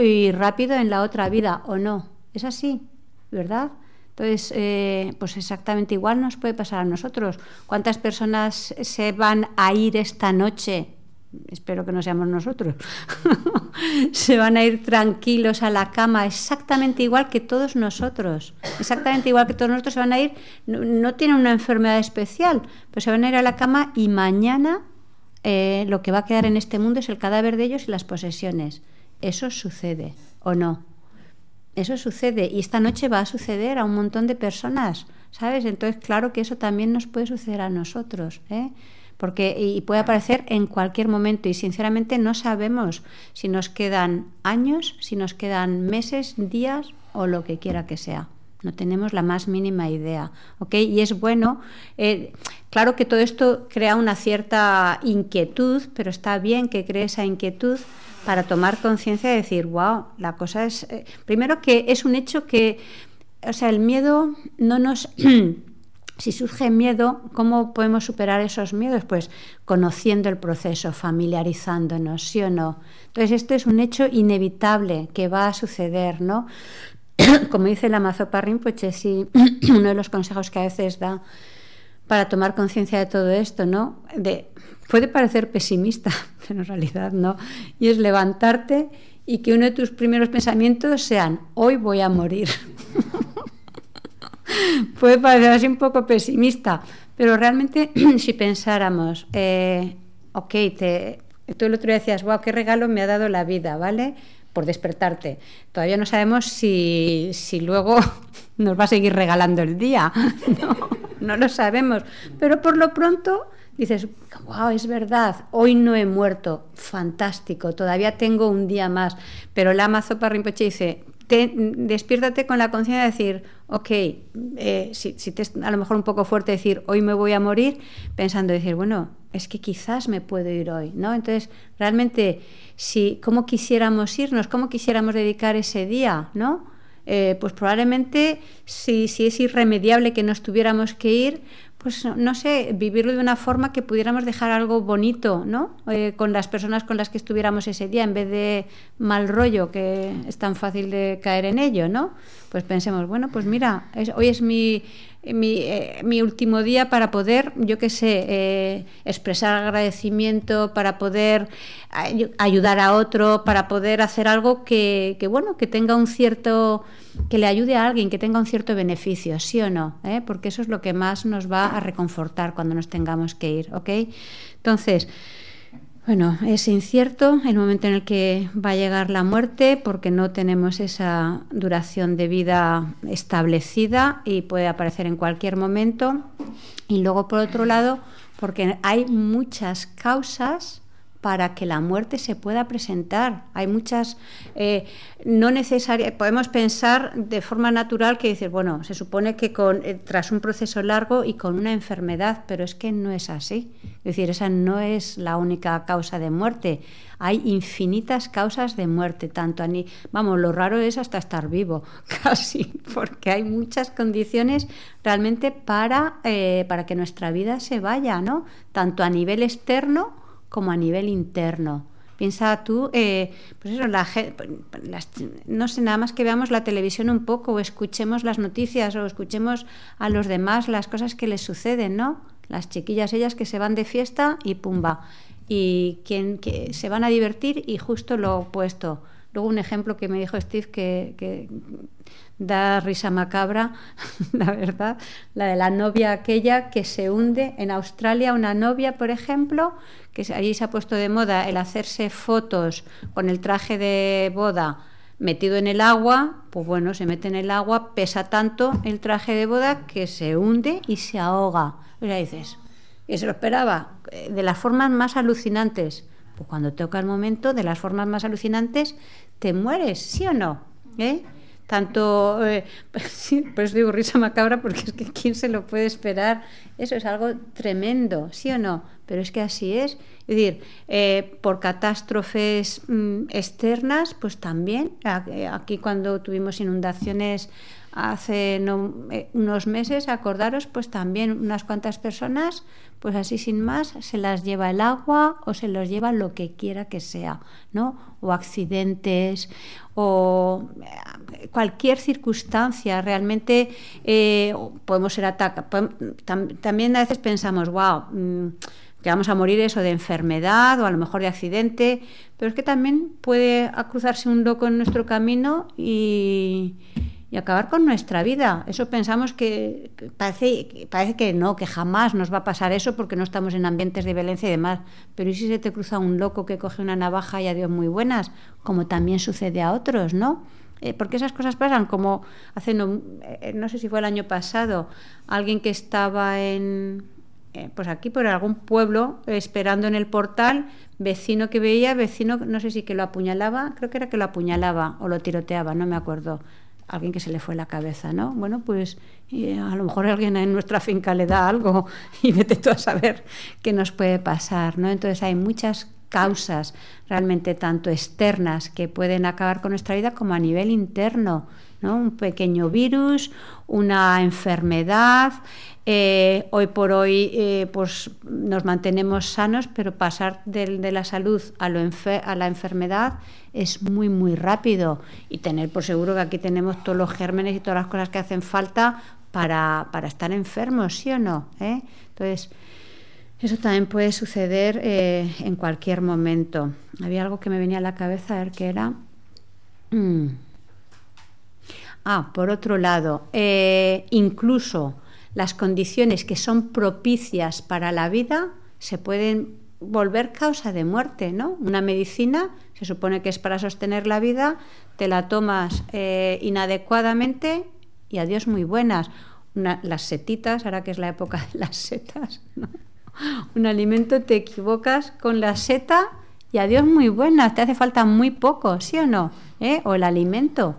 y rápido en la otra vida, ¿o no? Es así, ¿verdad? Entonces, eh, pues exactamente igual nos puede pasar a nosotros. ¿Cuántas personas se van a ir esta noche espero que no seamos nosotros, se van a ir tranquilos a la cama, exactamente igual que todos nosotros, exactamente igual que todos nosotros se van a ir, no, tienen una enfermedad especial, pero se van a ir a la cama y mañana eh, lo que va a quedar en este mundo es el cadáver de ellos y las posesiones. Eso sucede, ¿o no? Eso sucede y esta noche va a suceder a un montón de personas, ¿sabes? Entonces, claro que eso también nos puede suceder a nosotros, ¿eh? porque y puede aparecer en cualquier momento y sinceramente no sabemos si nos quedan años, si nos quedan meses, días o lo que quiera que sea. No tenemos la más mínima idea, ¿ok? Y es bueno, eh, claro que todo esto crea una cierta inquietud, pero está bien que cree esa inquietud para tomar conciencia y decir, wow, la cosa es, eh, primero que es un hecho que, o sea, el miedo no nos Si surge miedo, ¿cómo podemos superar esos miedos? Pues conociendo el proceso, familiarizándonos, sí o no. Entonces, esto es un hecho inevitable que va a suceder, ¿no? Como dice la Mazopa pues sí, uno de los consejos que a veces da para tomar conciencia de todo esto, ¿no? De, puede parecer pesimista, pero en realidad no. Y es levantarte y que uno de tus primeros pensamientos sean, hoy voy a morir. puede parecer así un poco pesimista, pero realmente si pensáramos, eh, ok, te, tú el otro día decías, wow, qué regalo me ha dado la vida, ¿vale? Por despertarte. Todavía no sabemos si, luego nos va a seguir regalando el día, no, lo sabemos, pero por lo pronto dices, wow, es verdad, hoy no he muerto, fantástico, todavía tengo un día más. Pero la Zopa Rinpoche dice, despiértate con la conciencia de decir, ok, eh, si, te es a lo mejor un poco fuerte decir, hoy me voy a morir, pensando decir, bueno, es que quizás me puedo ir hoy, ¿no? Entonces, realmente, si, ¿cómo quisiéramos irnos? ¿Cómo quisiéramos dedicar ese día, ¿no? Eh, pues probablemente si, si es irremediable que nos tuviéramos que ir, pues no, sé, vivirlo de una forma que pudiéramos dejar algo bonito, ¿no? Eh, con las personas con las que estuviéramos ese día, en vez de mal rollo, que es tan fácil de caer en ello, ¿no? Pues pensemos, bueno, pues mira, hoy es mi mi, eh, mi, último día para poder, yo qué sé, eh, expresar agradecimiento, para poder ayudar a otro, para poder hacer algo que, bueno, que tenga un cierto, que le ayude a alguien, que tenga un cierto beneficio, sí o no, ¿Eh? porque eso es lo que más nos va a reconfortar cuando nos tengamos que ir, ¿ok? Entonces, bueno, es incierto el momento en el que va a llegar la muerte porque no tenemos esa duración de vida establecida y puede aparecer en cualquier momento. Y luego, por otro lado, porque hay muchas causas para que la muerte se pueda presentar. Hay muchas, eh, no necesarias, podemos pensar de forma natural que dices, bueno, se supone que con, eh, tras un proceso largo y con una enfermedad, pero es que no es así. Es decir, esa no es la única causa de muerte. Hay infinitas causas de muerte, tanto a ni, vamos, lo raro es hasta estar vivo, casi, porque hay muchas condiciones realmente para, eh, para que nuestra vida se vaya, ¿no? Tanto a nivel externo, como a nivel interno. Piensa tú, eh, pues eso, la, no sé, nada más que veamos la televisión un poco, o escuchemos las noticias, o escuchemos a los demás las cosas que les suceden, ¿no? Las chiquillas ellas que se van de fiesta y pumba. Y quien, que se van a divertir y justo lo opuesto. Luego un ejemplo que me dijo Steve que da risa macabra, la verdad, la de la novia aquella que se hunde. En Australia, una novia, por ejemplo, que allí se ha puesto de moda el hacerse fotos con el traje de boda metido en el agua, pues bueno, se mete en el agua, pesa tanto el traje de boda que se hunde y se ahoga. Y dices, Y se lo esperaba, eh, de las formas más alucinantes. Pues cuando toca el momento, de las formas más alucinantes, te mueres, ¿sí o no? ¿Eh? tanto, eh, por digo risa macabra, porque es que quién se lo puede esperar. Eso es algo tremendo, ¿sí o no? Pero es que así es. Es decir, eh, por catástrofes mm, externas, pues también, eh, aquí cuando tuvimos inundaciones hace eh, unos meses, acordaros, pues también unas cuantas personas, pues así sin más, se las lleva el agua o se los lleva lo que quiera que sea, ¿no? O accidentes o eh, cualquier circunstancia. Realmente eh, podemos ser atacados. También a veces pensamos, wow. Mm, que vamos a morir eso de enfermedad o a lo mejor de accidente, pero es que también puede cruzarse un loco en nuestro camino y, y acabar con nuestra vida. Eso pensamos que, parece, que no, que jamás nos va a pasar eso porque no estamos en ambientes de violencia y demás. Pero ¿y si se te cruza un loco que coge una navaja y adiós muy buenas? Como también sucede a otros, ¿no? Eh, porque esas cosas pasan, como hace, eh, no, sé si fue el año pasado, alguien que estaba en, eh, pues aquí por algún pueblo, esperando en el portal, vecino que veía, vecino, no sé si que lo apuñalaba, creo que era que lo apuñalaba o lo tiroteaba, no me acuerdo alguien que se le fue la cabeza, ¿no? Bueno, pues eh, a lo mejor alguien en nuestra finca le da algo y vete tú a saber qué nos puede pasar, ¿no? Entonces hay muchas causas realmente tanto externas que pueden acabar con nuestra vida como a nivel interno, ¿no? Un pequeño virus, una enfermedad, eh, hoy por hoy eh, pues nos mantenemos sanos, pero pasar de, la salud a, la enfermedad es muy, muy rápido. Y tener por seguro que aquí tenemos todos los gérmenes y todas las cosas que hacen falta para, estar enfermos, ¿sí o no? ¿Eh? Entonces, eso también puede suceder en cualquier momento. Había algo que me venía a la cabeza, a ver qué era. Mm. Ah, por otro lado, incluso las condiciones que son propicias para la vida se pueden volver causa de muerte, ¿no? Una medicina se supone que es para sostener la vida, te la tomas eh, inadecuadamente y adiós muy buenas. las setitas, ahora que es la época de las setas, un alimento te equivocas con la seta y adiós muy buenas, te hace falta muy poco, ¿sí o no? ¿Eh? O el alimento.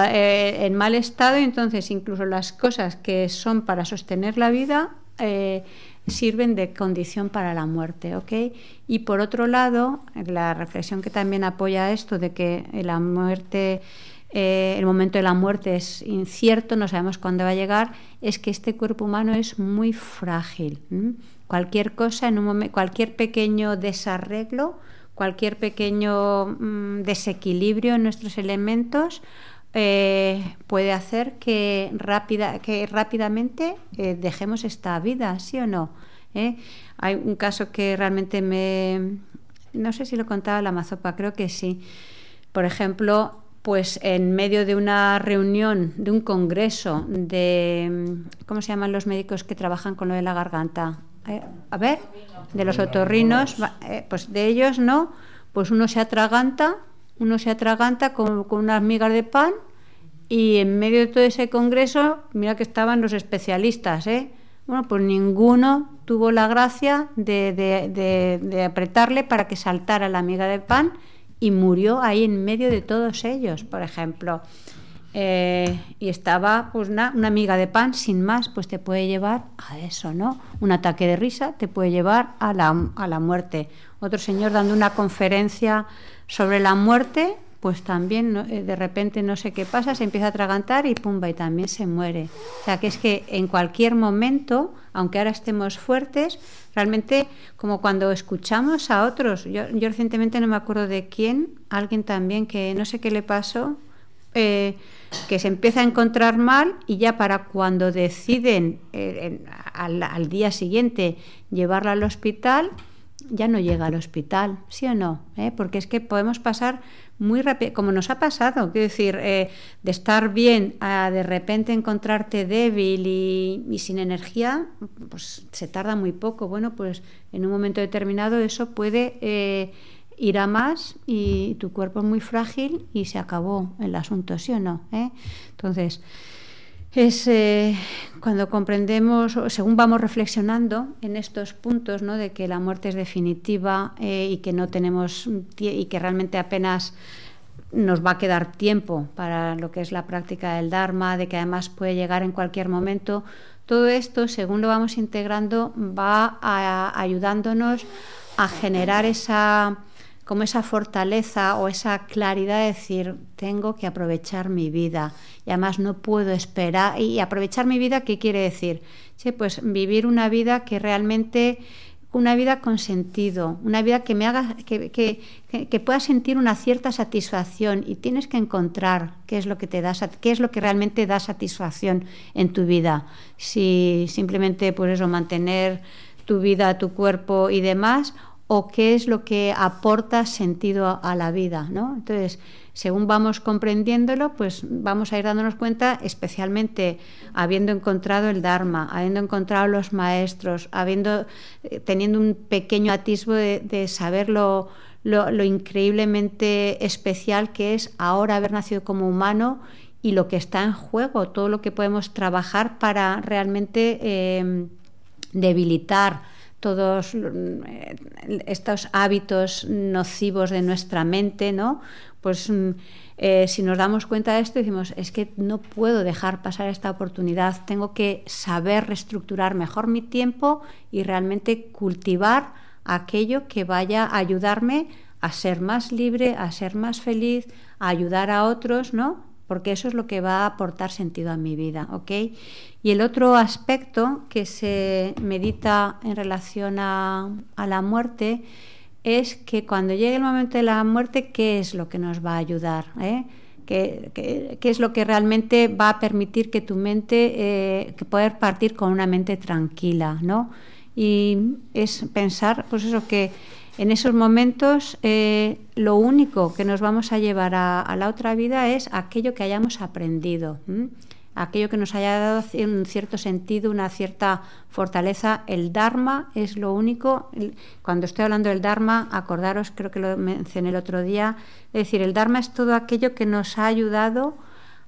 Eh, en mal estado, y entonces incluso las cosas que son para sostener la vida eh, sirven de condición para la muerte, ¿ok? Y por otro lado, la reflexión que también apoya esto de que la muerte eh, el momento de la muerte es incierto, no sabemos cuándo va a llegar, es que este cuerpo humano es muy frágil. Cualquier cosa, en cualquier pequeño desarreglo, cualquier pequeño mm, desequilibrio en nuestros elementos puede hacer que, rápida, que rápidamente eh, dejemos esta vida, ¿sí o no? ¿Eh? Hay un caso que realmente me... No sé si lo contaba la mazopa, creo que sí. Por ejemplo, pues en medio de una reunión, de un congreso, de... ¿Cómo se llaman los médicos que trabajan con lo de la garganta? Eh, a ver, de los otorrinos, pues de ellos no, pues uno se atraganta uno se atraganta con, unas migas de pan y en medio de todo ese congreso, mira que estaban los especialistas, ¿eh? Bueno, pues ninguno tuvo la gracia de, apretarle para que saltara la miga de pan y murió ahí en medio de todos ellos, por ejemplo. Eh, y estaba pues una, miga de pan sin más, pues te puede llevar a eso, ¿no? Un ataque de risa te puede llevar a la, a la muerte. Otro señor dando una conferencia sobre la muerte, pues también eh, de repente no sé qué pasa, se empieza a atragantar y pumba, y también se muere. O sea, que es que en cualquier momento, aunque ahora estemos fuertes, realmente como cuando escuchamos a otros, yo, recientemente no me acuerdo de quién, alguien también que no sé qué le pasó, eh, que se empieza a encontrar mal y ya para cuando deciden eh, al día siguiente llevarla al hospital, ya no llega al hospital, ¿sí o no? ¿Eh? Porque es que podemos pasar muy rápido, como nos ha pasado, quiero decir, eh, de estar bien a de repente encontrarte débil y, sin energía, pues se tarda muy poco. Bueno, pues en un momento determinado eso puede eh, ir a más y tu cuerpo es muy frágil y se acabó el asunto, ¿sí o no? Entonces es eh, cuando comprendemos, según vamos reflexionando en estos puntos, ¿no? de que la muerte es definitiva eh, y que no tenemos y que realmente apenas nos va a quedar tiempo para lo que es la práctica del Dharma, de que además puede llegar en cualquier momento. Todo esto, según lo vamos integrando, va ayudándonos a generar esa como esa fortaleza o esa claridad de decir, tengo que aprovechar mi vida y además no puedo esperar. Y aprovechar mi vida, ¿qué quiere decir? Che, pues vivir una vida que realmente una vida con sentido, una vida que me haga que, pueda sentir una cierta satisfacción y tienes que encontrar qué es lo que te da qué es lo que realmente da satisfacción en tu vida. Si simplemente por pues eso mantener tu vida, tu cuerpo y demás o qué es lo que aporta sentido a, la vida, ¿no? Entonces, según vamos comprendiéndolo, pues vamos a ir dándonos cuenta, especialmente habiendo encontrado el Dharma, habiendo encontrado los maestros, habiendo eh, teniendo un pequeño atisbo de, saber lo, increíblemente especial que es ahora haber nacido como humano y lo que está en juego, todo lo que podemos trabajar para realmente eh, debilitar, todos mm, eh, estos hábitos nocivos de nuestra mente, ¿no? Pues mm, eh, si nos damos cuenta de esto, decimos, es que no puedo dejar pasar esta oportunidad, tengo que saber reestructurar mejor mi tiempo y realmente cultivar aquello que vaya a ayudarme a ser más libre, a ser más feliz, a ayudar a otros, ¿no? porque eso es lo que va a aportar sentido a mi vida, ¿ok? Y el otro aspecto que se medita en relación a, la muerte es que cuando llegue el momento de la muerte, ¿qué es lo que nos va a ayudar? Eh? qué, es lo que realmente va a permitir que tu mente, eh, que poder partir con una mente tranquila, ¿no? Y es pensar, pues eso que en esos momentos eh, lo único que nos vamos a llevar a, la otra vida es aquello que hayamos aprendido, aquello que nos haya dado un cierto sentido, una cierta fortaleza. El Dharma es lo único, cuando estoy hablando del Dharma, acordaros, creo que lo mencioné el otro día, es decir, el Dharma es todo aquello que nos ha ayudado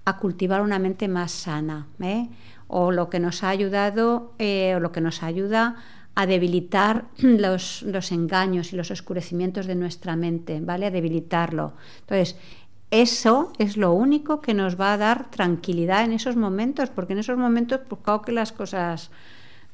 a cultivar una mente más sana, ¿eh? o lo que nos ha ayudado, eh, o lo que nos ayuda a debilitar los, engaños y los oscurecimientos de nuestra mente, ¿vale? A debilitarlo. Entonces, eso es lo único que nos va a dar tranquilidad en esos momentos, porque en esos momentos, pues claro que las cosas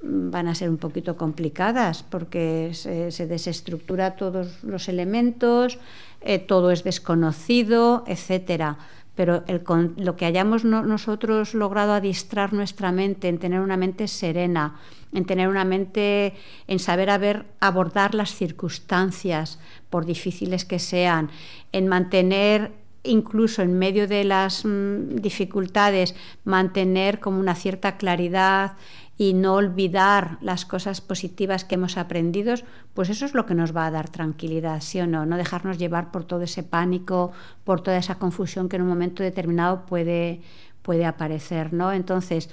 mm, van a ser un poquito complicadas, porque se, desestructura todos los elementos, eh, todo es desconocido, etcétera pero el, lo que hayamos nosotros logrado adistrar nuestra mente, en tener una mente serena, en tener una mente, en saber abordar las circunstancias, por difíciles que sean, en mantener incluso en medio de las mm, dificultades, mantener como una cierta claridad y no olvidar las cosas positivas que hemos aprendido, pues eso es lo que nos va a dar tranquilidad, ¿sí o no? No dejarnos llevar por todo ese pánico, por toda esa confusión que en un momento determinado puede, puede aparecer, ¿no? Entonces,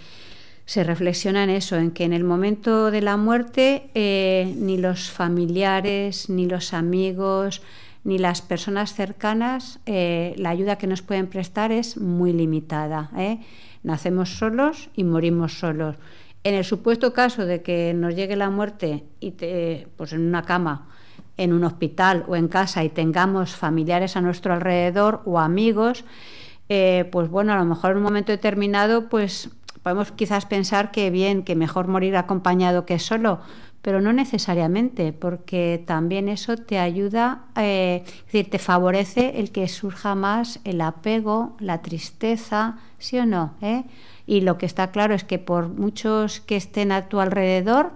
se reflexiona en eso, en que en el momento de la muerte eh, ni los familiares, ni los amigos, ni las personas cercanas, eh, la ayuda que nos pueden prestar es muy limitada. ¿eh? Nacemos solos y morimos solos. En el supuesto caso de que nos llegue la muerte y te, pues en una cama, en un hospital o en casa y tengamos familiares a nuestro alrededor o amigos, pues bueno, a lo mejor en un momento determinado, pues Podemos quizás pensar que bien, que mejor morir acompañado que solo, pero no necesariamente, porque también eso te ayuda, eh, decir, te favorece el que surja más el apego, la tristeza, sí o no. ¿Eh? Y lo que está claro es que por muchos que estén a tu alrededor,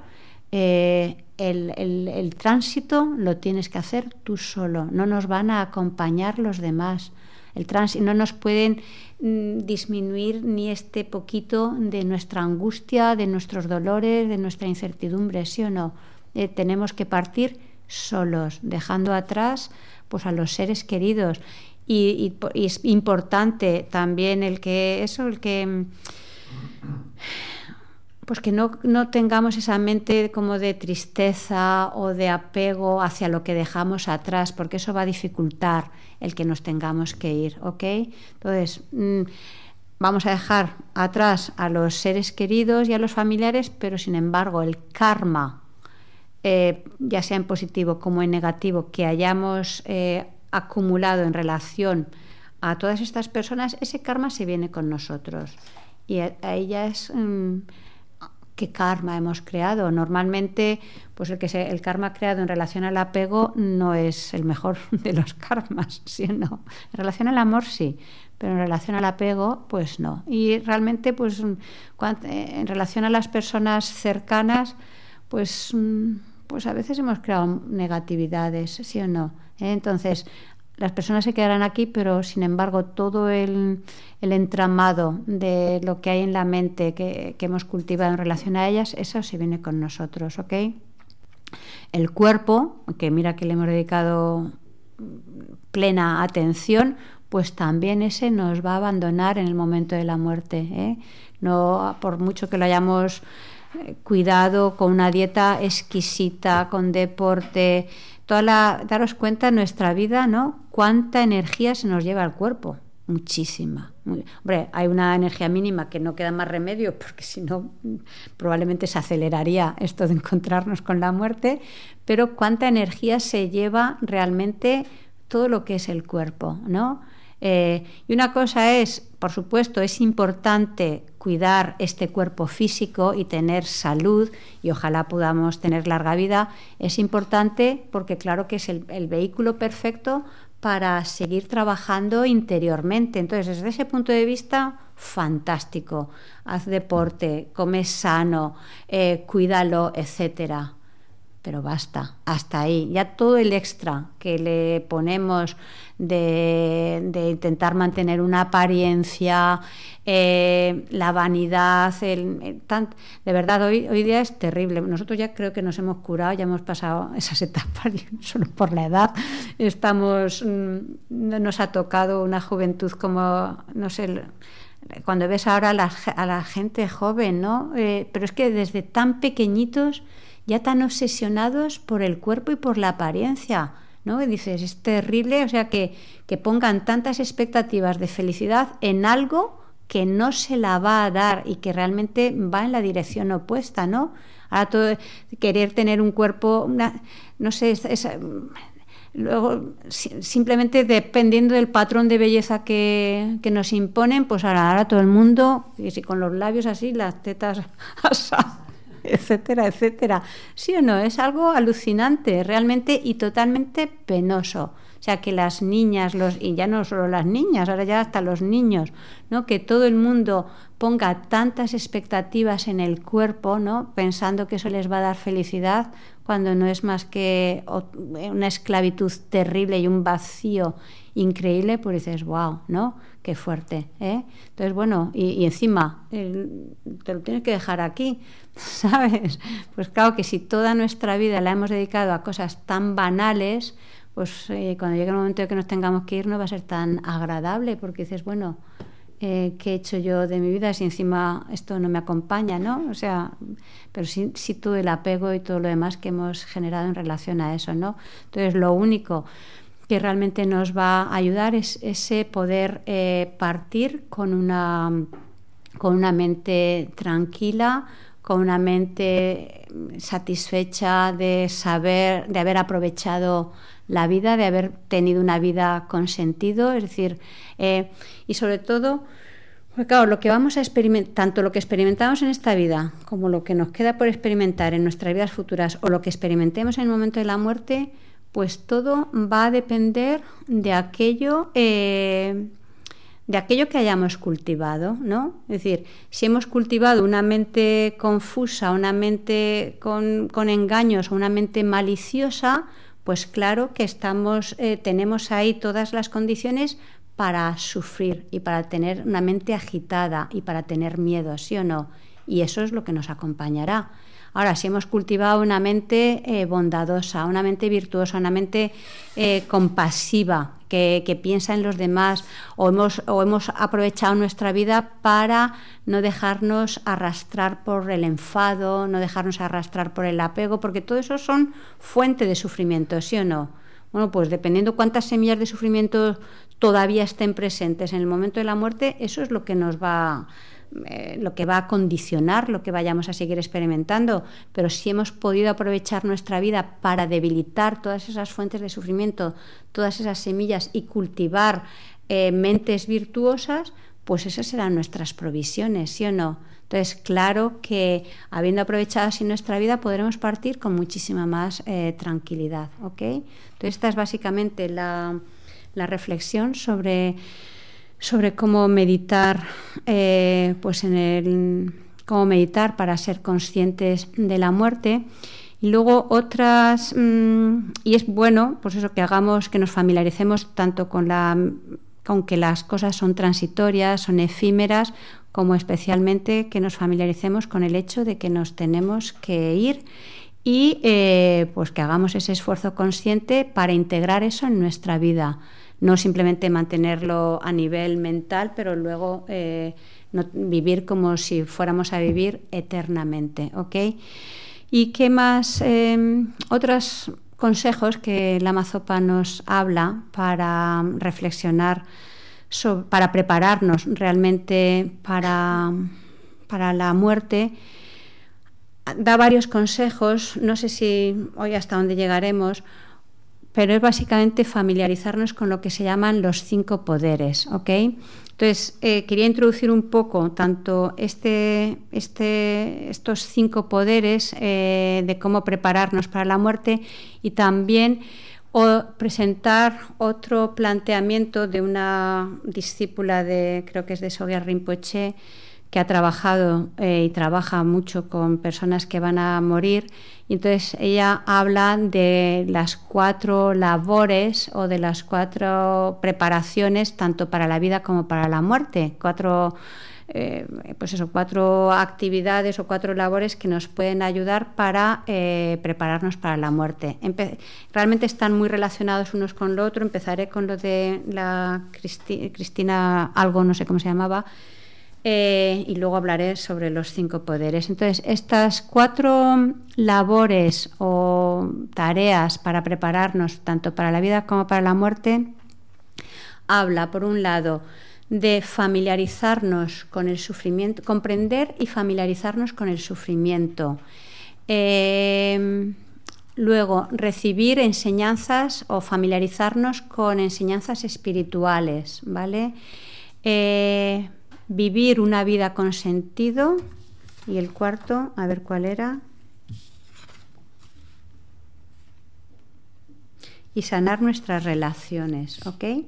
eh, el, el, tránsito lo tienes que hacer tú solo, no nos van a acompañar los demás el trans no nos pueden mm, disminuir ni este poquito de nuestra angustia, de nuestros dolores, de nuestra incertidumbre, ¿sí o no? Eh, tenemos que partir solos, dejando atrás pues a los seres queridos. Y, es importante también el que eso, el que mm, pues que no, no, tengamos esa mente como de tristeza o de apego hacia lo que dejamos atrás, porque eso va a dificultar el que nos tengamos que ir, ¿ok? Entonces, mm, vamos a dejar atrás a los seres queridos y a los familiares, pero sin embargo el karma, eh, ya sea en positivo como en negativo, que hayamos eh, acumulado en relación a todas estas personas, ese karma se viene con nosotros. Y a, ella es... Mm, qué karma hemos creado. Normalmente, pues el, que el karma creado en relación al apego no es el mejor de los karmas, o no? en relación al amor sí, pero en relación al apego, pues no. Y realmente, pues mm, eh, en relación a las personas cercanas, pues, mm, pues a veces hemos creado negatividades, sí o no. ¿Eh? Entonces, las personas se quedarán aquí, pero sin embargo todo el, entramado de lo que hay en la mente que, hemos cultivado en relación a ellas, eso se viene con nosotros, El cuerpo, que mira que le hemos dedicado plena atención, pues también ese nos va a abandonar en el momento de la muerte. ¿eh? No, por mucho que lo hayamos cuidado, con una dieta exquisita, con deporte, toda la, daros cuenta en nuestra vida, ¿no? Cuánta energía se nos lleva al cuerpo, muchísima. hombre, hay una energía mínima que no queda más remedio, porque si no probablemente se aceleraría esto de encontrarnos con la muerte, pero cuánta energía se lleva realmente todo lo que es el cuerpo, ¿no? Eh, y una cosa es, por supuesto, es importante cuidar este cuerpo físico y tener salud y ojalá podamos tener larga vida. Es importante porque claro que es el, vehículo perfecto para seguir trabajando interiormente. Entonces, desde ese punto de vista, fantástico. Haz deporte, comes sano, eh, cuídalo, etcétera pero basta, hasta ahí. Ya todo el extra que le ponemos de, intentar mantener una apariencia, eh, la vanidad, el, eh, de verdad, hoy, hoy día es terrible. Nosotros ya creo que nos hemos curado, ya hemos pasado esas etapas, solo por la edad. Estamos, mm, nos ha tocado una juventud como, no sé, cuando ves ahora a la, gente joven, ¿no? Eh, pero es que desde tan pequeñitos ya tan obsesionados por el cuerpo y por la apariencia, ¿no? dices, es terrible, o sea, que, pongan tantas expectativas de felicidad en algo que no se la va a dar y que realmente va en la dirección opuesta, ¿no? Ahora todo, querer tener un cuerpo, no sé, luego simplemente dependiendo del patrón de belleza que, nos imponen, pues ahora, todo el mundo, y si con los labios así, las tetas asadas etcétera, etcétera. Sí o no, es algo alucinante realmente y totalmente penoso. O sea, que las niñas, los, y ya no solo las niñas, ahora ya hasta los niños, ¿no? que todo el mundo ponga tantas expectativas en el cuerpo, ¿no? pensando que eso les va a dar felicidad, cuando no es más que una esclavitud terrible y un vacío increíble, pues dices, wow, ¿no? Qué fuerte, ¿eh? Entonces, bueno, y, encima, te lo tienes que dejar aquí, ¿sabes? Pues claro que si toda nuestra vida la hemos dedicado a cosas tan banales, pues eh, cuando llegue el momento de que nos tengamos que ir no va a ser tan agradable, porque dices, bueno, eh, qué he hecho yo de mi vida si encima esto no me acompaña, ¿no? O sea, pero sí, sí, el apego y todo lo demás que hemos generado en relación a eso, ¿no? Entonces, lo único, que realmente nos va a ayudar es ese poder eh, partir con una, con una mente tranquila, con una mente mm, satisfecha de saber, de haber aprovechado la vida, de haber tenido una vida con sentido, es decir, eh, y sobre todo, pues claro, lo que vamos a experimentar, tanto lo que experimentamos en esta vida como lo que nos queda por experimentar en nuestras vidas futuras o lo que experimentemos en el momento de la muerte, pues todo va a depender de aquello, eh, de aquello que hayamos cultivado, ¿no? Es decir, si hemos cultivado una mente confusa, una mente con, engaños, una mente maliciosa, pues claro que eh, tenemos ahí todas las condiciones para sufrir y para tener una mente agitada y para tener miedo, ¿sí o no? Y eso es lo que nos acompañará. Ahora, si hemos cultivado una mente eh, bondadosa, una mente virtuosa, una mente eh, compasiva, que, piensa en los demás, o hemos, hemos aprovechado nuestra vida para no dejarnos arrastrar por el enfado, no dejarnos arrastrar por el apego, porque todo eso son fuente de sufrimiento, ¿sí o no? Bueno, pues dependiendo cuántas semillas de sufrimiento todavía estén presentes en el momento de la muerte, eso es lo que nos va a eh, lo que va a condicionar lo que vayamos a seguir experimentando, pero si hemos podido aprovechar nuestra vida para debilitar todas esas fuentes de sufrimiento, todas esas semillas y cultivar eh, mentes virtuosas, pues esas serán nuestras provisiones, ¿sí o no? Entonces, claro que habiendo aprovechado así nuestra vida, podremos partir con muchísima más eh, tranquilidad, ¿ok? Entonces, esta es básicamente la reflexión sobre sobre cómo meditar, eh, pues cómo meditar para ser conscientes de la muerte. Y luego otras, mm, y es bueno, pues eso, que hagamos, que nos familiaricemos tanto con la que las cosas son transitorias, son efímeras, como especialmente que nos familiaricemos con el hecho de que nos tenemos que ir y eh, pues que hagamos ese esfuerzo consciente para integrar eso en nuestra vida no simplemente mantenerlo a nivel mental, pero luego eh, vivir como si fuéramos a vivir eternamente. ¿Y qué más? Em, otros consejos que la mazopa nos habla para reflexionar, para prepararnos realmente para, para la muerte da varios consejos, no sé si hoy hasta dónde llegaremos pero es básicamente familiarizarnos con lo que se llaman los cinco poderes, ¿ok? Entonces, eh, quería introducir un poco tanto este, este, estos cinco poderes eh, de cómo prepararnos para la muerte y también presentar otro planteamiento de una discípula de, creo que es de Sogyal Rinpoche, que ha trabajado eh, y trabaja mucho con personas que van a morir. Y entonces ella habla de las cuatro labores o de las cuatro preparaciones, tanto para la vida como para la muerte. Cuatro, eh, pues cuatro actividades o cuatro labores que nos pueden ayudar para eh, prepararnos para la muerte. realmente están muy relacionados unos con lo otro. Empezaré con lo de la Cristina, algo, no sé cómo se llamaba eh, y luego hablaré sobre los cinco poderes. Entonces, estas cuatro labores o tareas para prepararnos tanto para la vida como para la muerte, habla, por un lado, de familiarizarnos con el sufrimiento, comprender y familiarizarnos con el sufrimiento. Em, luego, recibir enseñanzas o familiarizarnos con enseñanzas espirituales, ¿vale? Eh, vivir una vida con sentido. Y el cuarto, a ver cuál era. Y sanar nuestras relaciones, ¿ok?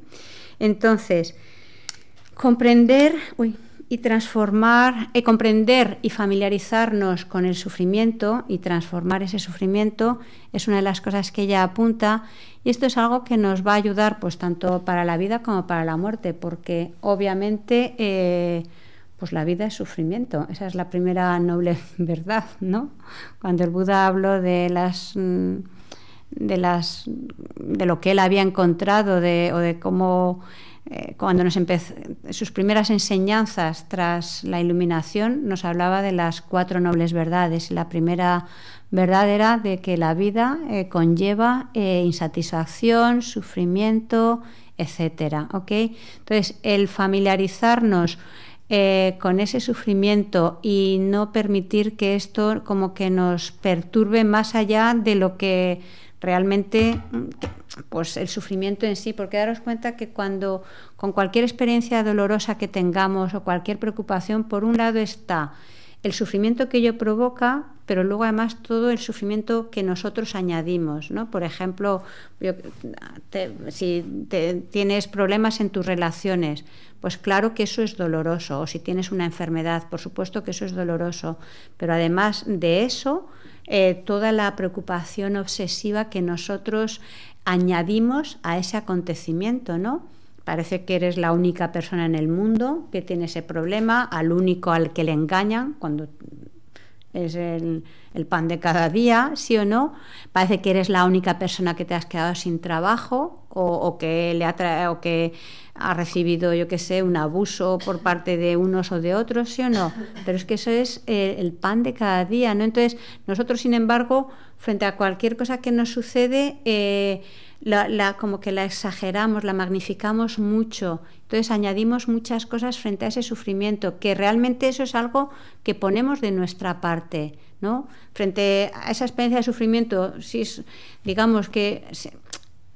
Entonces, comprender... Uy, y transformar, y eh, comprender y familiarizarnos con el sufrimiento y transformar ese sufrimiento es una de las cosas que ella apunta y esto es algo que nos va a ayudar pues tanto para la vida como para la muerte porque obviamente eh, pues la vida es sufrimiento esa es la primera noble verdad no cuando el Buda habló de las mm, de las de lo que él había encontrado o de cómo eh, cuando nos empezó, sus primeras enseñanzas tras la iluminación nos hablaba de las cuatro nobles verdades. La primera verdad era de que la vida eh, conlleva eh, insatisfacción, sufrimiento, etc. Entonces, el familiarizarnos con ese sufrimiento y no permitir que esto como que nos perturbe más allá de lo que realmente mm, pues el sufrimiento en sí, porque daros cuenta que cuando con cualquier experiencia dolorosa que tengamos o cualquier preocupación, por un lado está el sufrimiento que ello provoca, pero luego además todo el sufrimiento que nosotros añadimos, ¿no? Por ejemplo, si tienes problemas en tus relaciones, pues claro que eso es doloroso, o si tienes una enfermedad, por supuesto que eso es doloroso, pero además de eso, eh, toda la preocupación obsesiva que nosotros añadimos a ese acontecimiento, ¿no? Parece que eres la única persona en el mundo que tiene ese problema, al único al que le engañan, cuando es el, pan de cada día, sí o no. Parece que eres la única persona que te has quedado sin trabajo o, que, le ha o que ha recibido, yo qué sé, un abuso por parte de unos o de otros, sí o no. Pero es que eso es el, el pan de cada día, ¿no? Entonces, nosotros, sin embargo, frente a cualquier cosa que nos sucede, eh, la, como que la exageramos, la magnificamos mucho. Entonces añadimos muchas cosas frente a ese sufrimiento, que realmente eso es algo que ponemos de nuestra parte, ¿no? Frente a esa experiencia de sufrimiento, si digamos que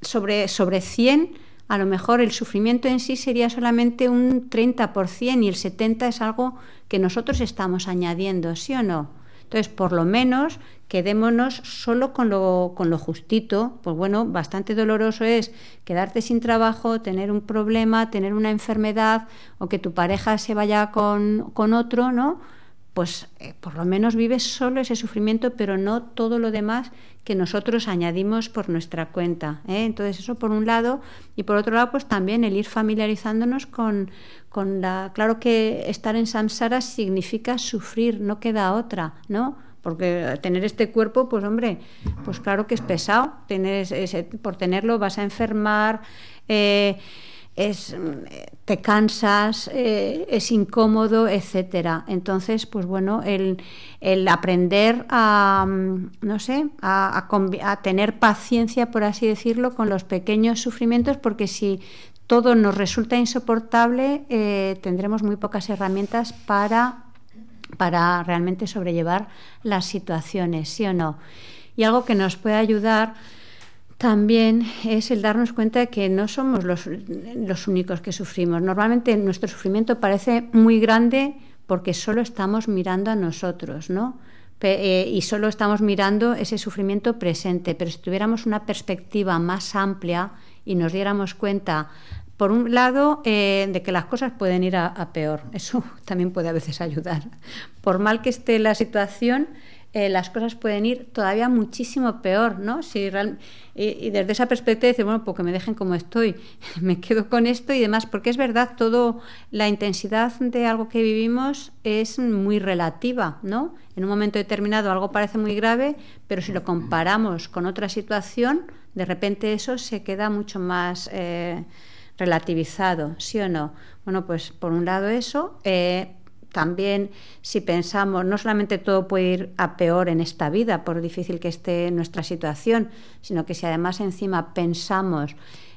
sobre, sobre 100, a lo mejor el sufrimiento en sí sería solamente un 30% y el 70% es algo que nosotros estamos añadiendo, ¿sí o no? Entonces, por lo menos quedémonos solo con lo, con lo justito, pues bueno, bastante doloroso es quedarte sin trabajo, tener un problema, tener una enfermedad o que tu pareja se vaya con, otro, ¿no? Pues eh, por lo menos vives solo ese sufrimiento, pero no todo lo demás que nosotros añadimos por nuestra cuenta. ¿eh? Entonces eso por un lado y por otro lado pues también el ir familiarizándonos con, con la... Claro que estar en samsara significa sufrir, no queda otra, ¿no? porque tener este cuerpo, pues hombre, pues claro que es pesado, por tenerlo vas a enfermar, eh, te cansas, eh, es incómodo, etcétera. Entonces, pues bueno, el, aprender a, no sé, a, tener paciencia, por así decirlo, con los pequeños sufrimientos, porque si todo nos resulta insoportable, eh, tendremos muy pocas herramientas para para realmente sobrellevar las situaciones, ¿sí o no? Y algo que nos puede ayudar también es el darnos cuenta de que no somos los, los únicos que sufrimos. Normalmente nuestro sufrimiento parece muy grande porque solo estamos mirando a nosotros, ¿no? Eh, y solo estamos mirando ese sufrimiento presente, pero si tuviéramos una perspectiva más amplia y nos diéramos cuenta por un lado, eh, de que las cosas pueden ir a, peor. Eso también puede a veces ayudar. Por mal que esté la situación, eh, las cosas pueden ir todavía muchísimo peor, ¿no? y, desde esa perspectiva bueno, porque pues me dejen como estoy, me quedo con esto y demás, porque es verdad, toda la intensidad de algo que vivimos es muy relativa, ¿no? En un momento determinado algo parece muy grave, pero si lo comparamos con otra situación, de repente eso se queda mucho más... Eh, relativizado, ¿sí o no? Bueno, pues por un lado eso. Eh, también si pensamos, no solamente todo puede ir a peor en esta vida, por difícil que esté nuestra situación, sino que si además encima pensamos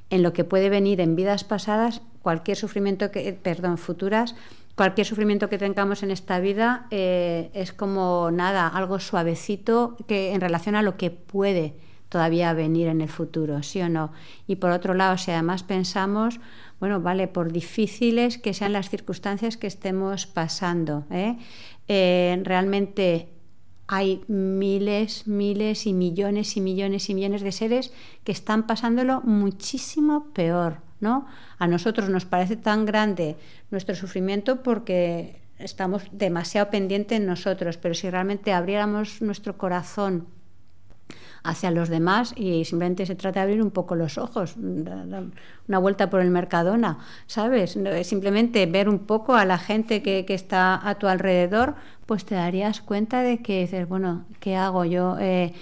en lo que puede venir en vidas pasadas, cualquier sufrimiento que, perdón, futuras, cualquier sufrimiento que tengamos en esta vida eh, es como nada, algo suavecito que en relación a lo que puede todavía a venir en el futuro, ¿sí o no? Y por otro lado, si además pensamos, bueno, vale, por difíciles que sean las circunstancias que estemos pasando, ¿eh? Eh, realmente hay miles, miles y millones y millones y millones de seres que están pasándolo muchísimo peor, ¿no? A nosotros nos parece tan grande nuestro sufrimiento porque estamos demasiado pendientes en nosotros, pero si realmente abriéramos nuestro corazón, hacia los demás y simplemente se trata de abrir un poco los ojos, una vuelta por el Mercadona, ¿sabes? Simplemente ver un poco a la gente que, está a tu alrededor, pues te darías cuenta de que dices, bueno, ¿qué hago yo? Eh,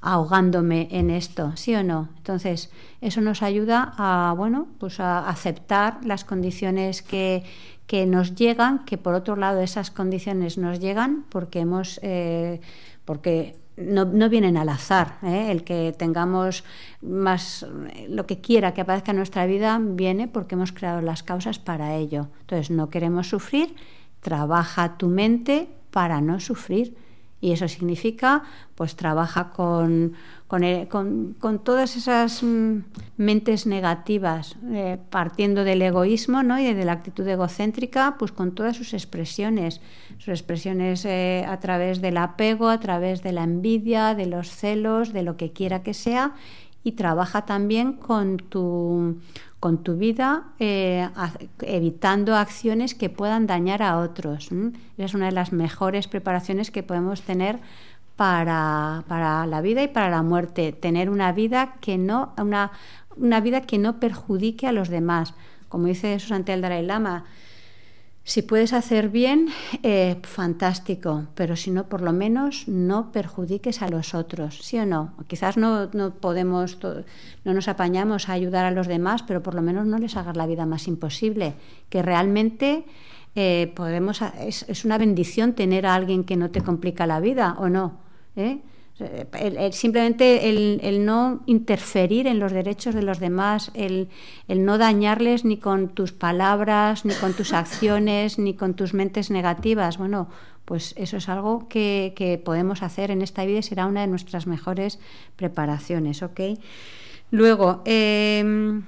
ahogándome en esto, ¿sí o no? Entonces, eso nos ayuda a, bueno, pues a aceptar las condiciones que, que nos llegan, que por otro lado esas condiciones nos llegan porque hemos, eh, porque no, vienen al azar. ¿eh? El que tengamos más lo que quiera que aparezca en nuestra vida viene porque hemos creado las causas para ello. Entonces, no queremos sufrir, trabaja tu mente para no sufrir. Y eso significa, pues trabaja con, con, todas esas mm, mentes negativas, eh, partiendo del egoísmo y de la actitud egocéntrica, pues con todas sus expresiones, sus expresiones eh, a través del apego, a través de la envidia, de los celos, de lo que quiera que sea, y trabaja también con tu, vida, eh, evitando acciones que puedan dañar a otros. Es una de las mejores preparaciones que podemos tener para, para, la vida y para la muerte, tener una vida que no, una, una vida que no perjudique a los demás. Como dice Susante al Lama, si puedes hacer bien, eh, fantástico, pero si no, por lo menos no perjudiques a los otros, ¿sí o no? Quizás no, no podemos, no nos apañamos a ayudar a los demás, pero por lo menos no les hagas la vida más imposible, que realmente eh, podemos, es una bendición tener a alguien que no te complica la vida, ¿o no? ¿eh? simplemente el, no interferir en los derechos de los demás, el, no dañarles ni con tus palabras, ni con tus acciones, ni con tus mentes negativas. Bueno, pues eso es algo que, podemos hacer en esta vida y será una de nuestras mejores preparaciones, ¿ok? Luego, em,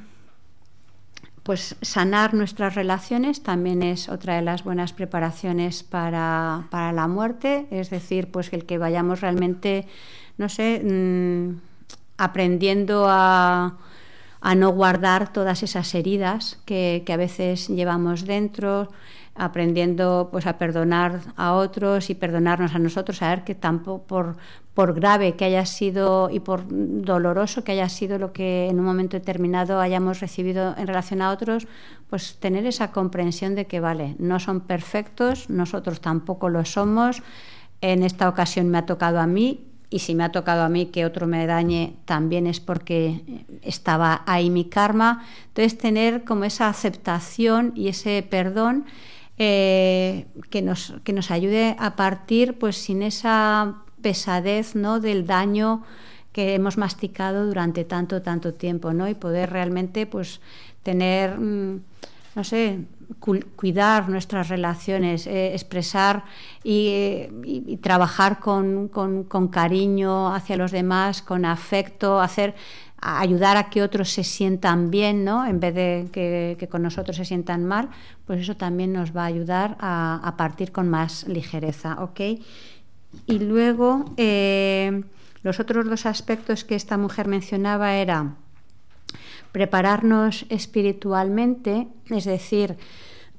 pues sanar nuestras relaciones también es otra de las buenas preparaciones para, la muerte, es decir, pues el que vayamos realmente, no sé, mm, aprendiendo a, no guardar todas esas heridas que a veces llevamos dentro, aprendiendo pues a perdonar a otros y perdonarnos a nosotros, a saber que tampoco por, por grave que haya sido y por doloroso que haya sido lo que en un momento determinado hayamos recibido en relación a otros, pues tener esa comprensión de que vale, no son perfectos, nosotros tampoco lo somos. En esta ocasión me ha tocado a mí y si me ha tocado a mí que otro me dañe, también es porque estaba ahí mi karma. Entonces, tener como esa aceptación y ese perdón eh, que, nos, que nos ayude a partir pues sin esa pesadez ¿no? del daño que hemos masticado durante tanto, tanto tiempo, ¿no? Y poder realmente pues tener, mm, no sé, cuidar nuestras relaciones, eh, expresar y, trabajar con cariño hacia los demás, con afecto, hacer ayudar a que otros se sientan bien, ¿no? En vez de que, con nosotros se sientan mal, pues eso también nos va a ayudar a, partir con más ligereza, ¿ok? Y luego eh, los otros dos aspectos que esta mujer mencionaba era prepararnos espiritualmente, es decir,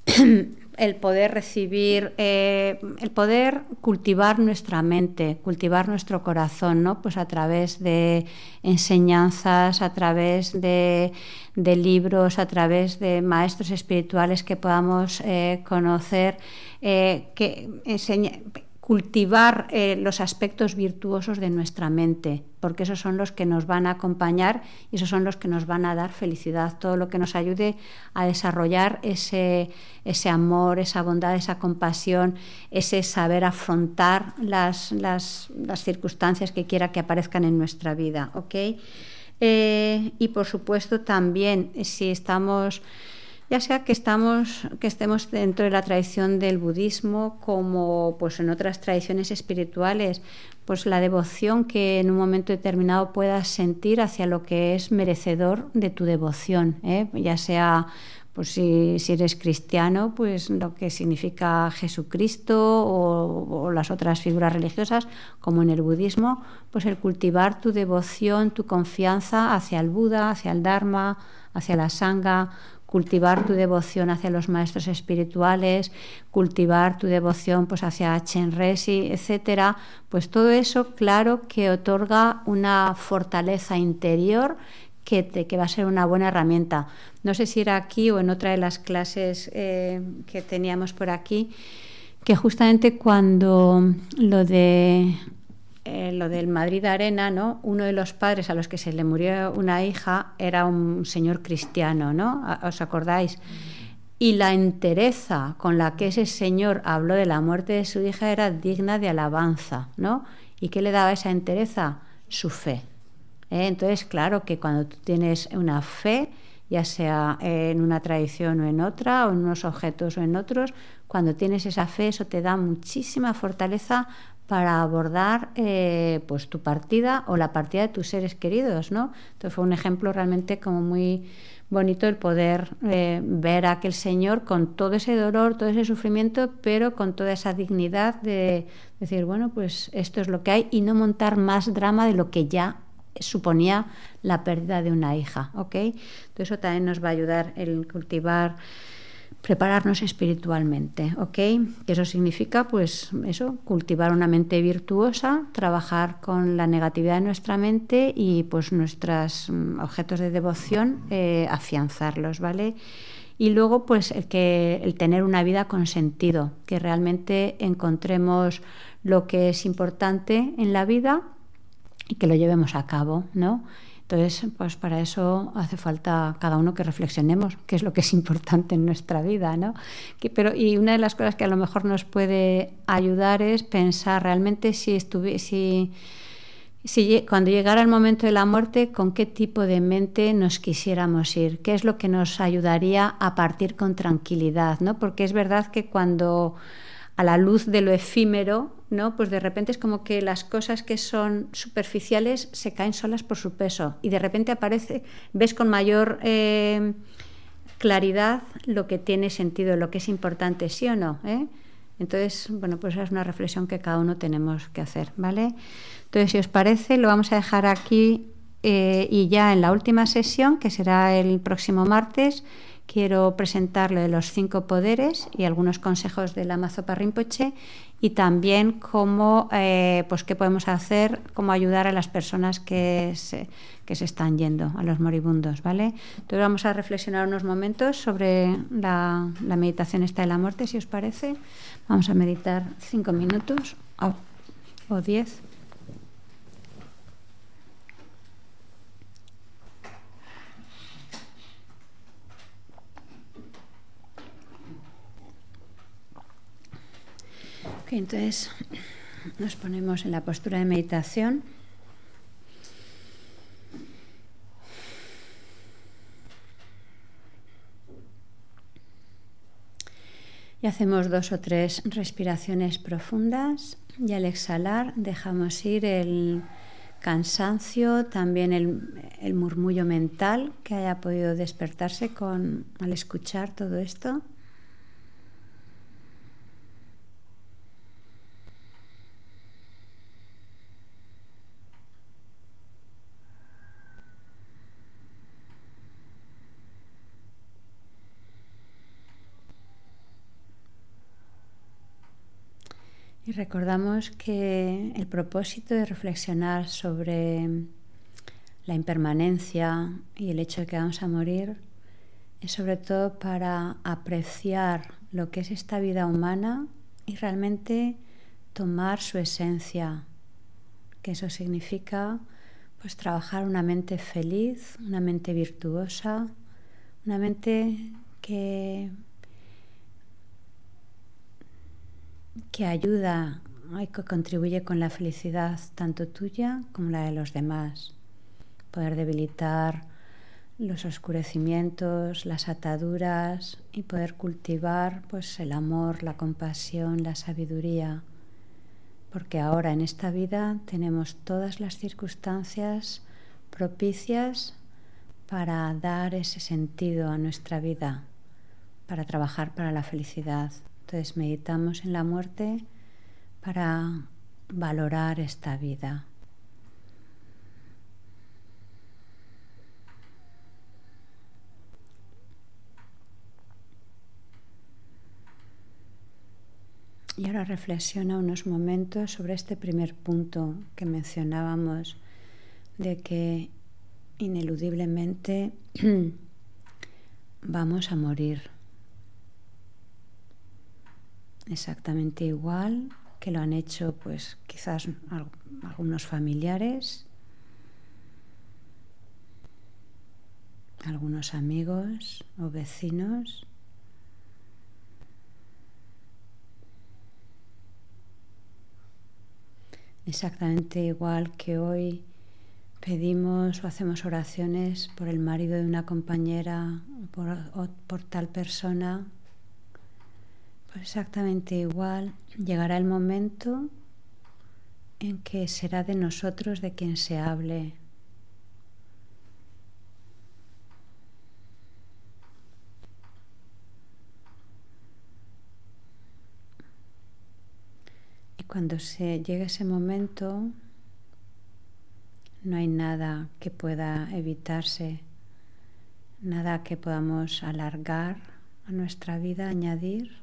el poder recibir, eh, el poder cultivar nuestra mente, cultivar nuestro corazón, ¿no? Pues a través de enseñanzas, a través de, libros, a través de maestros espirituales que podamos eh, conocer, eh, que cultivar eh, los aspectos virtuosos de nuestra mente, porque esos son los que nos van a acompañar y esos son los que nos van a dar felicidad, todo lo que nos ayude a desarrollar ese, ese amor, esa bondad, esa compasión, ese saber afrontar las, circunstancias que quiera que aparezcan en nuestra vida. ¿okay? Eh, y por supuesto también si estamos ya sea que, estamos, que estemos dentro de la tradición del budismo como pues en otras tradiciones espirituales, pues la devoción que en un momento determinado puedas sentir hacia lo que es merecedor de tu devoción, ¿eh? ya sea pues si, eres cristiano, pues lo que significa Jesucristo o, las otras figuras religiosas, como en el budismo, pues el cultivar tu devoción, tu confianza hacia el Buda, hacia el Dharma, hacia la Sangha, cultivar tu devoción hacia los maestros espirituales, cultivar tu devoción pues hacia Chenresi, etcétera, pues todo eso claro que otorga una fortaleza interior que, te, que, va a ser una buena herramienta. No sé si era aquí o en otra de las clases eh, que teníamos por aquí, que justamente cuando lo de eh, lo del Madrid Arena, ¿no? Uno de los padres a los que se le murió una hija era un señor cristiano, ¿no? ¿Os acordáis? Y la entereza con la que ese señor habló de la muerte de su hija era digna de alabanza, ¿no? ¿Y qué le daba esa entereza? Su fe. ¿eh? Entonces, claro que cuando tú tienes una fe, ya sea eh, en una tradición o en otra, o en unos objetos o en otros, cuando tienes esa fe, eso te da muchísima fortaleza para abordar eh, pues tu partida o la partida de tus seres queridos, ¿no? Entonces fue un ejemplo realmente como muy bonito el poder eh, ver a aquel señor con todo ese dolor, todo ese sufrimiento, pero con toda esa dignidad de decir, bueno, pues esto es lo que hay y no montar más drama de lo que ya suponía la pérdida de una hija, ¿ok? Entonces eso también nos va a ayudar el cultivar prepararnos espiritualmente, ¿ok? Eso significa, pues, eso, cultivar una mente virtuosa, trabajar con la negatividad de nuestra mente y, pues, nuestros mm, objetos de devoción, eh, afianzarlos, ¿vale? Y luego, pues, el, que, el tener una vida con sentido, que realmente encontremos lo que es importante en la vida y que lo llevemos a cabo, ¿no? Entonces, pues para eso hace falta cada uno que reflexionemos qué es lo que es importante en nuestra vida, ¿no? pero, y una de las cosas que a lo mejor nos puede ayudar es pensar realmente si si cuando llegara el momento de la muerte, ¿con qué tipo de mente nos quisiéramos ir? ¿Qué es lo que nos ayudaría a partir con tranquilidad? ¿no? Porque es verdad que cuando a la luz de lo efímero, ¿no? Pues de repente es como que las cosas que son superficiales se caen solas por su peso y de repente aparece, ves con mayor eh, claridad lo que tiene sentido, lo que es importante, sí o no. ¿Eh? Entonces, bueno, pues es una reflexión que cada uno tenemos que hacer, ¿vale? Entonces, si os parece, lo vamos a dejar aquí eh, y ya en la última sesión, que será el próximo martes, quiero presentar lo de los cinco poderes y algunos consejos de la Mazopa Rinpoche y también cómo, eh, pues qué podemos hacer, cómo ayudar a las personas que se, están yendo, a los moribundos, ¿vale? Entonces vamos a reflexionar unos momentos sobre la, meditación esta de la muerte, si os parece. Vamos a meditar cinco minutos o diez. entonces nos ponemos en la postura de meditación. Y hacemos dos o tres respiraciones profundas y al exhalar dejamos ir el cansancio, también el, el murmullo mental que haya podido despertarse con, al escuchar todo esto. recordamos que el propósito de reflexionar sobre la impermanencia y el hecho de que vamos a morir es sobre todo para apreciar lo que es esta vida humana y realmente tomar su esencia, que eso significa pues trabajar una mente feliz, una mente virtuosa, una mente que que ayuda y que contribuye con la felicidad tanto tuya como la de los demás. Poder debilitar los oscurecimientos, las ataduras y poder cultivar pues el amor, la compasión, la sabiduría, porque ahora en esta vida tenemos todas las circunstancias propicias para dar ese sentido a nuestra vida, para trabajar para la felicidad. Entonces meditamos en la muerte para valorar esta vida. Y ahora reflexiona unos momentos sobre este primer punto que mencionábamos, de que ineludiblemente vamos a morir exactamente igual, que lo han hecho pues quizás algunos familiares, algunos amigos o vecinos. Exactamente igual que hoy pedimos o hacemos oraciones por el marido de una compañera, o por tal persona exactamente igual, llegará el momento en que será de nosotros de quien se hable. Y cuando se llegue ese momento, no hay nada que pueda evitarse, nada que podamos alargar a nuestra vida, añadir.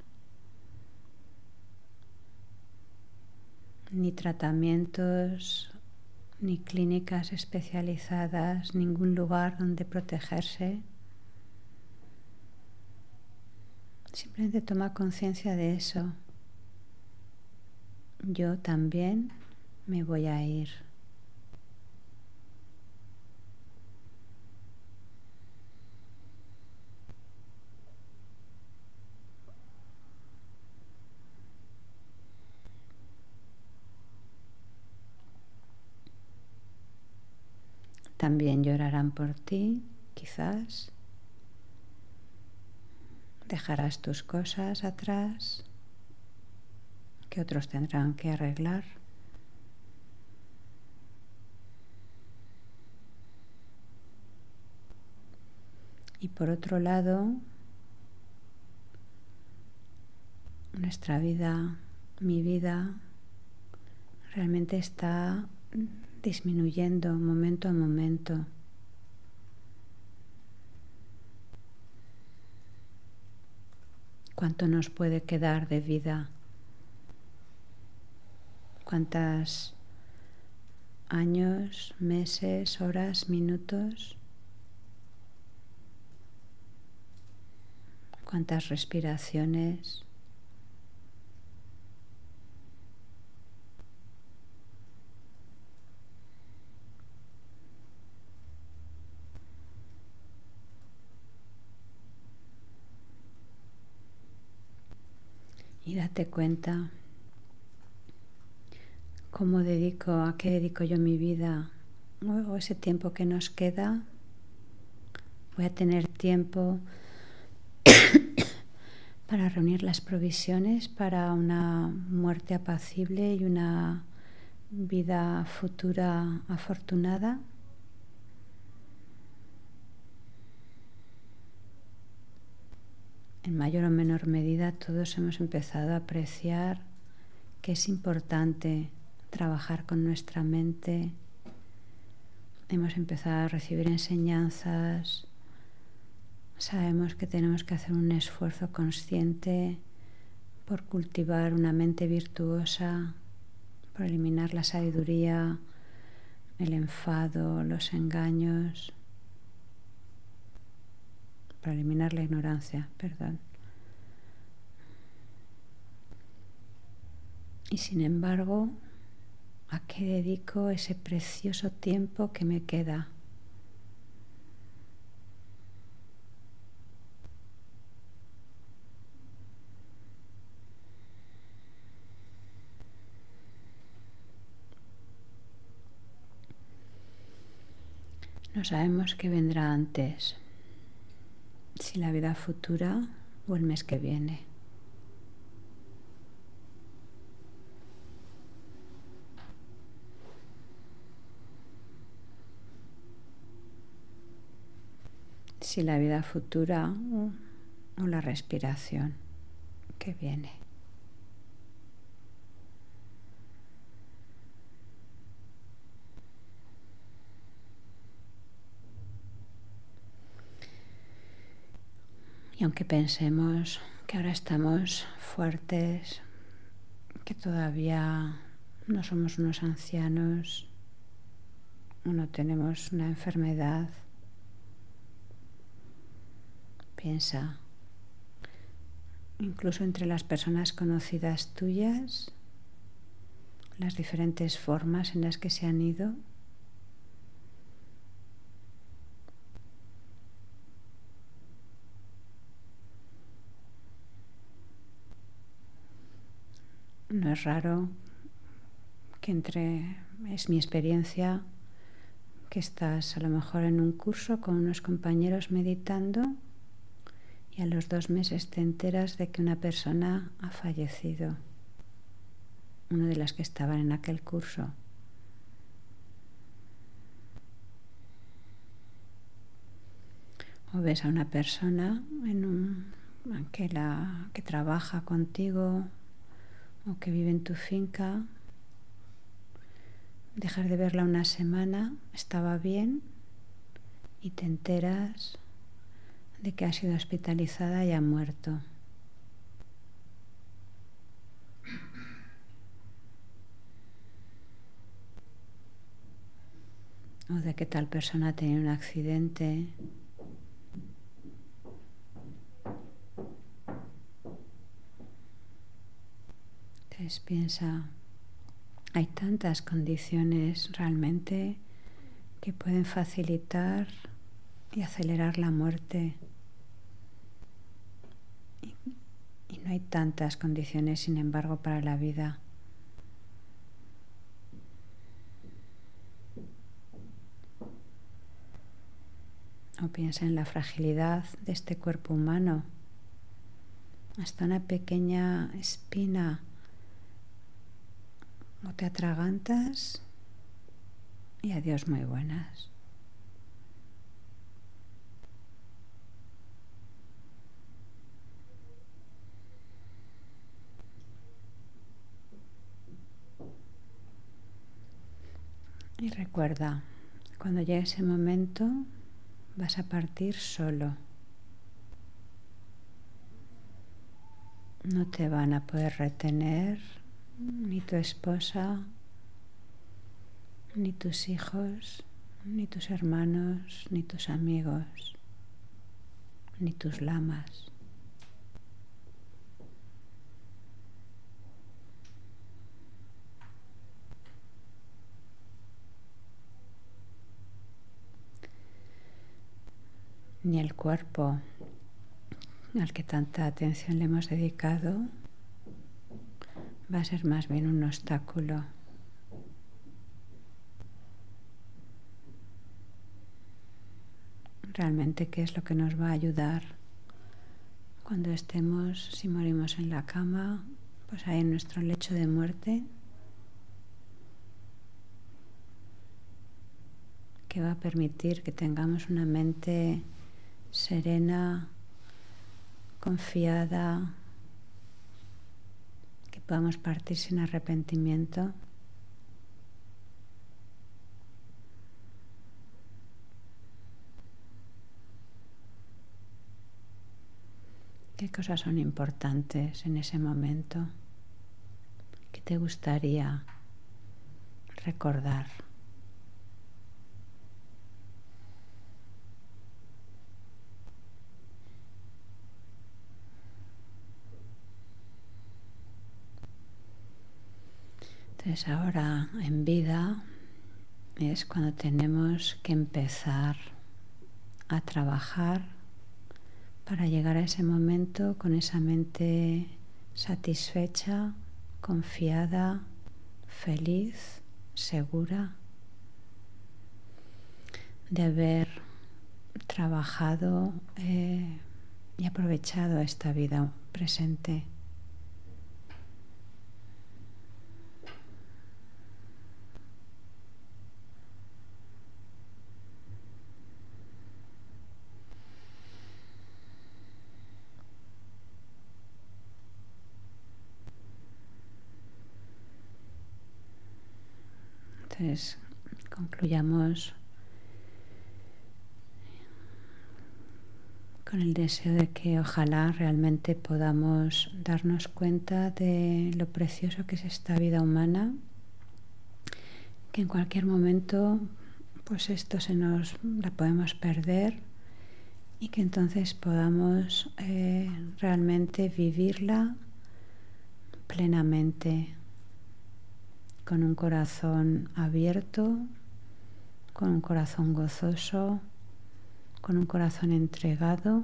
ni tratamientos, ni clínicas especializadas, ningún lugar donde protegerse. Simplemente toma conciencia de eso. Yo también me voy a ir. también llorarán por ti, quizás. Dejarás tus cosas atrás que otros tendrán que arreglar. Y por otro lado, nuestra vida, mi vida, realmente está disminuyendo momento a momento. ¿Cuánto nos puede quedar de vida? cuántos años, meses, horas, minutos? ¿Cuántas respiraciones? y date cuenta cómo dedico, a qué dedico yo mi vida. Luego ese tiempo que nos queda, voy a tener tiempo para reunir las provisiones para una muerte apacible y una vida futura afortunada. en mayor o menor medida todos hemos empezado a apreciar que es importante trabajar con nuestra mente. Hemos empezado a recibir enseñanzas. Sabemos que tenemos que hacer un esfuerzo consciente por cultivar una mente virtuosa, por eliminar la sabiduría, el enfado, los engaños eliminar la ignorancia, perdón. Y sin embargo, ¿a qué dedico ese precioso tiempo que me queda? No sabemos qué vendrá antes si la vida futura o el mes que viene. Si la vida futura o la respiración que viene. Y aunque pensemos que ahora estamos fuertes, que todavía no somos unos ancianos, no tenemos una enfermedad, piensa, incluso entre las personas conocidas tuyas, las diferentes formas en las que se han ido es raro que entre, es mi experiencia, que estás a lo mejor en un curso con unos compañeros meditando y a los dos meses te enteras de que una persona ha fallecido, una de las que estaban en aquel curso. O ves a una persona en un, que trabaja contigo o que vive en tu finca, dejar de verla una semana, estaba bien y te enteras de que ha sido hospitalizada y ha muerto. O de que tal persona ha tenido un accidente piensa, hay tantas condiciones realmente que pueden facilitar y acelerar la muerte. y, no hay tantas condiciones, sin embargo, para la vida. O piensa en la fragilidad de este cuerpo humano. Hasta una pequeña espina no te atragantas y adiós muy buenas. Y recuerda, cuando llegue ese momento vas a partir solo. No te van a poder retener ni tu esposa, ni tus hijos, ni tus hermanos, ni tus amigos, ni tus lamas. ni el cuerpo al que tanta atención le hemos dedicado, va a ser más bien un obstáculo. Realmente, ¿qué es lo que nos va a ayudar? Cuando estemos, si morimos en la cama, pues ahí en nuestro lecho de muerte, que va a permitir que tengamos una mente serena, confiada, Vamos partir sin arrepentimiento. ¿Qué cosas son importantes en ese momento? ¿Qué te gustaría recordar? Entonces ahora en vida es cuando tenemos que empezar a trabajar para llegar a ese momento con esa mente satisfecha, confiada, feliz, segura de haber trabajado eh, y aprovechado esta vida presente. con el deseo de que ojalá realmente podamos darnos cuenta de lo precioso que es esta vida humana, que en cualquier momento pues esto se nos la podemos perder y que entonces podamos eh, realmente vivirla plenamente con un corazón abierto con un corazón gozoso, con un corazón entregado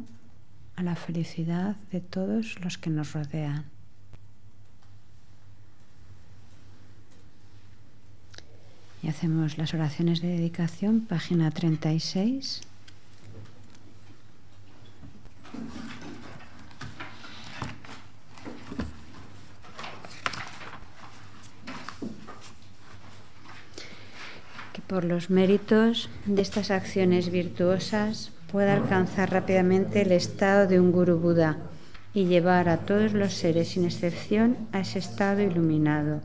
a la felicidad de todos los que nos rodean. Y hacemos las oraciones de dedicación, página 36. por los méritos de estas acciones virtuosas pueda alcanzar rápidamente el estado de un Guru Buda y llevar a todos los seres sin excepción a ese estado iluminado.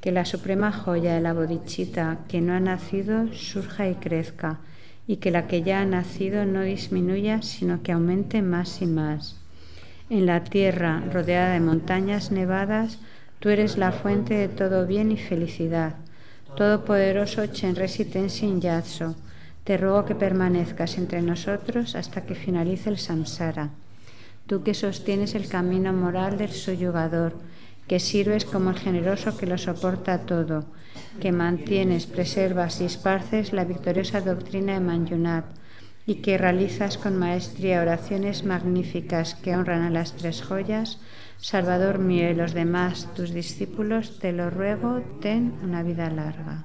Que la suprema joya de la bodichita que no ha nacido surja y crezca, y que la que ya ha nacido no disminuya, sino que aumente más y más. En la tierra rodeada de montañas nevadas, tú eres la fuente de todo bien y felicidad. Todopoderoso Chen Tenzin Yatso, te ruego que permanezcas entre nosotros hasta que finalice el samsara. Tú que sostienes el camino moral del suyugador, que sirves como el generoso que lo soporta todo, que mantienes, preservas y esparces la victoriosa doctrina de Manyunat y que realizas con maestría oraciones magníficas que honran a las tres joyas, Salvador mío y los demás, tus discípulos, te lo ruego, ten una vida larga.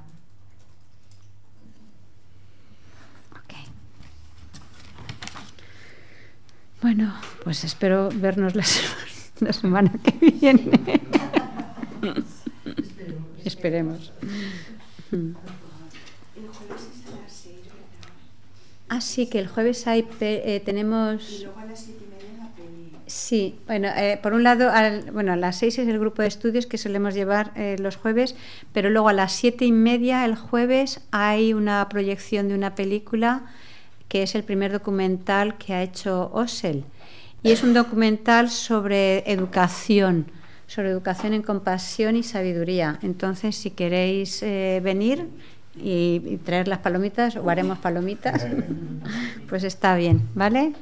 Bueno, pues espero vernos la, semana que viene. Esperemos. Así ah, que el jueves hay, eh, tenemos... Sí, bueno, eh, por un lado, bueno, a las seis es el grupo de estudios que solemos llevar eh, los jueves, pero luego a las siete y media el jueves hay una proyección de una película que es el primer documental que ha hecho OSEL. Y es un documental sobre educación, sobre educación en compasión y sabiduría. Entonces, si queréis eh, venir y, traer las palomitas o haremos palomitas, pues está bien, ¿vale?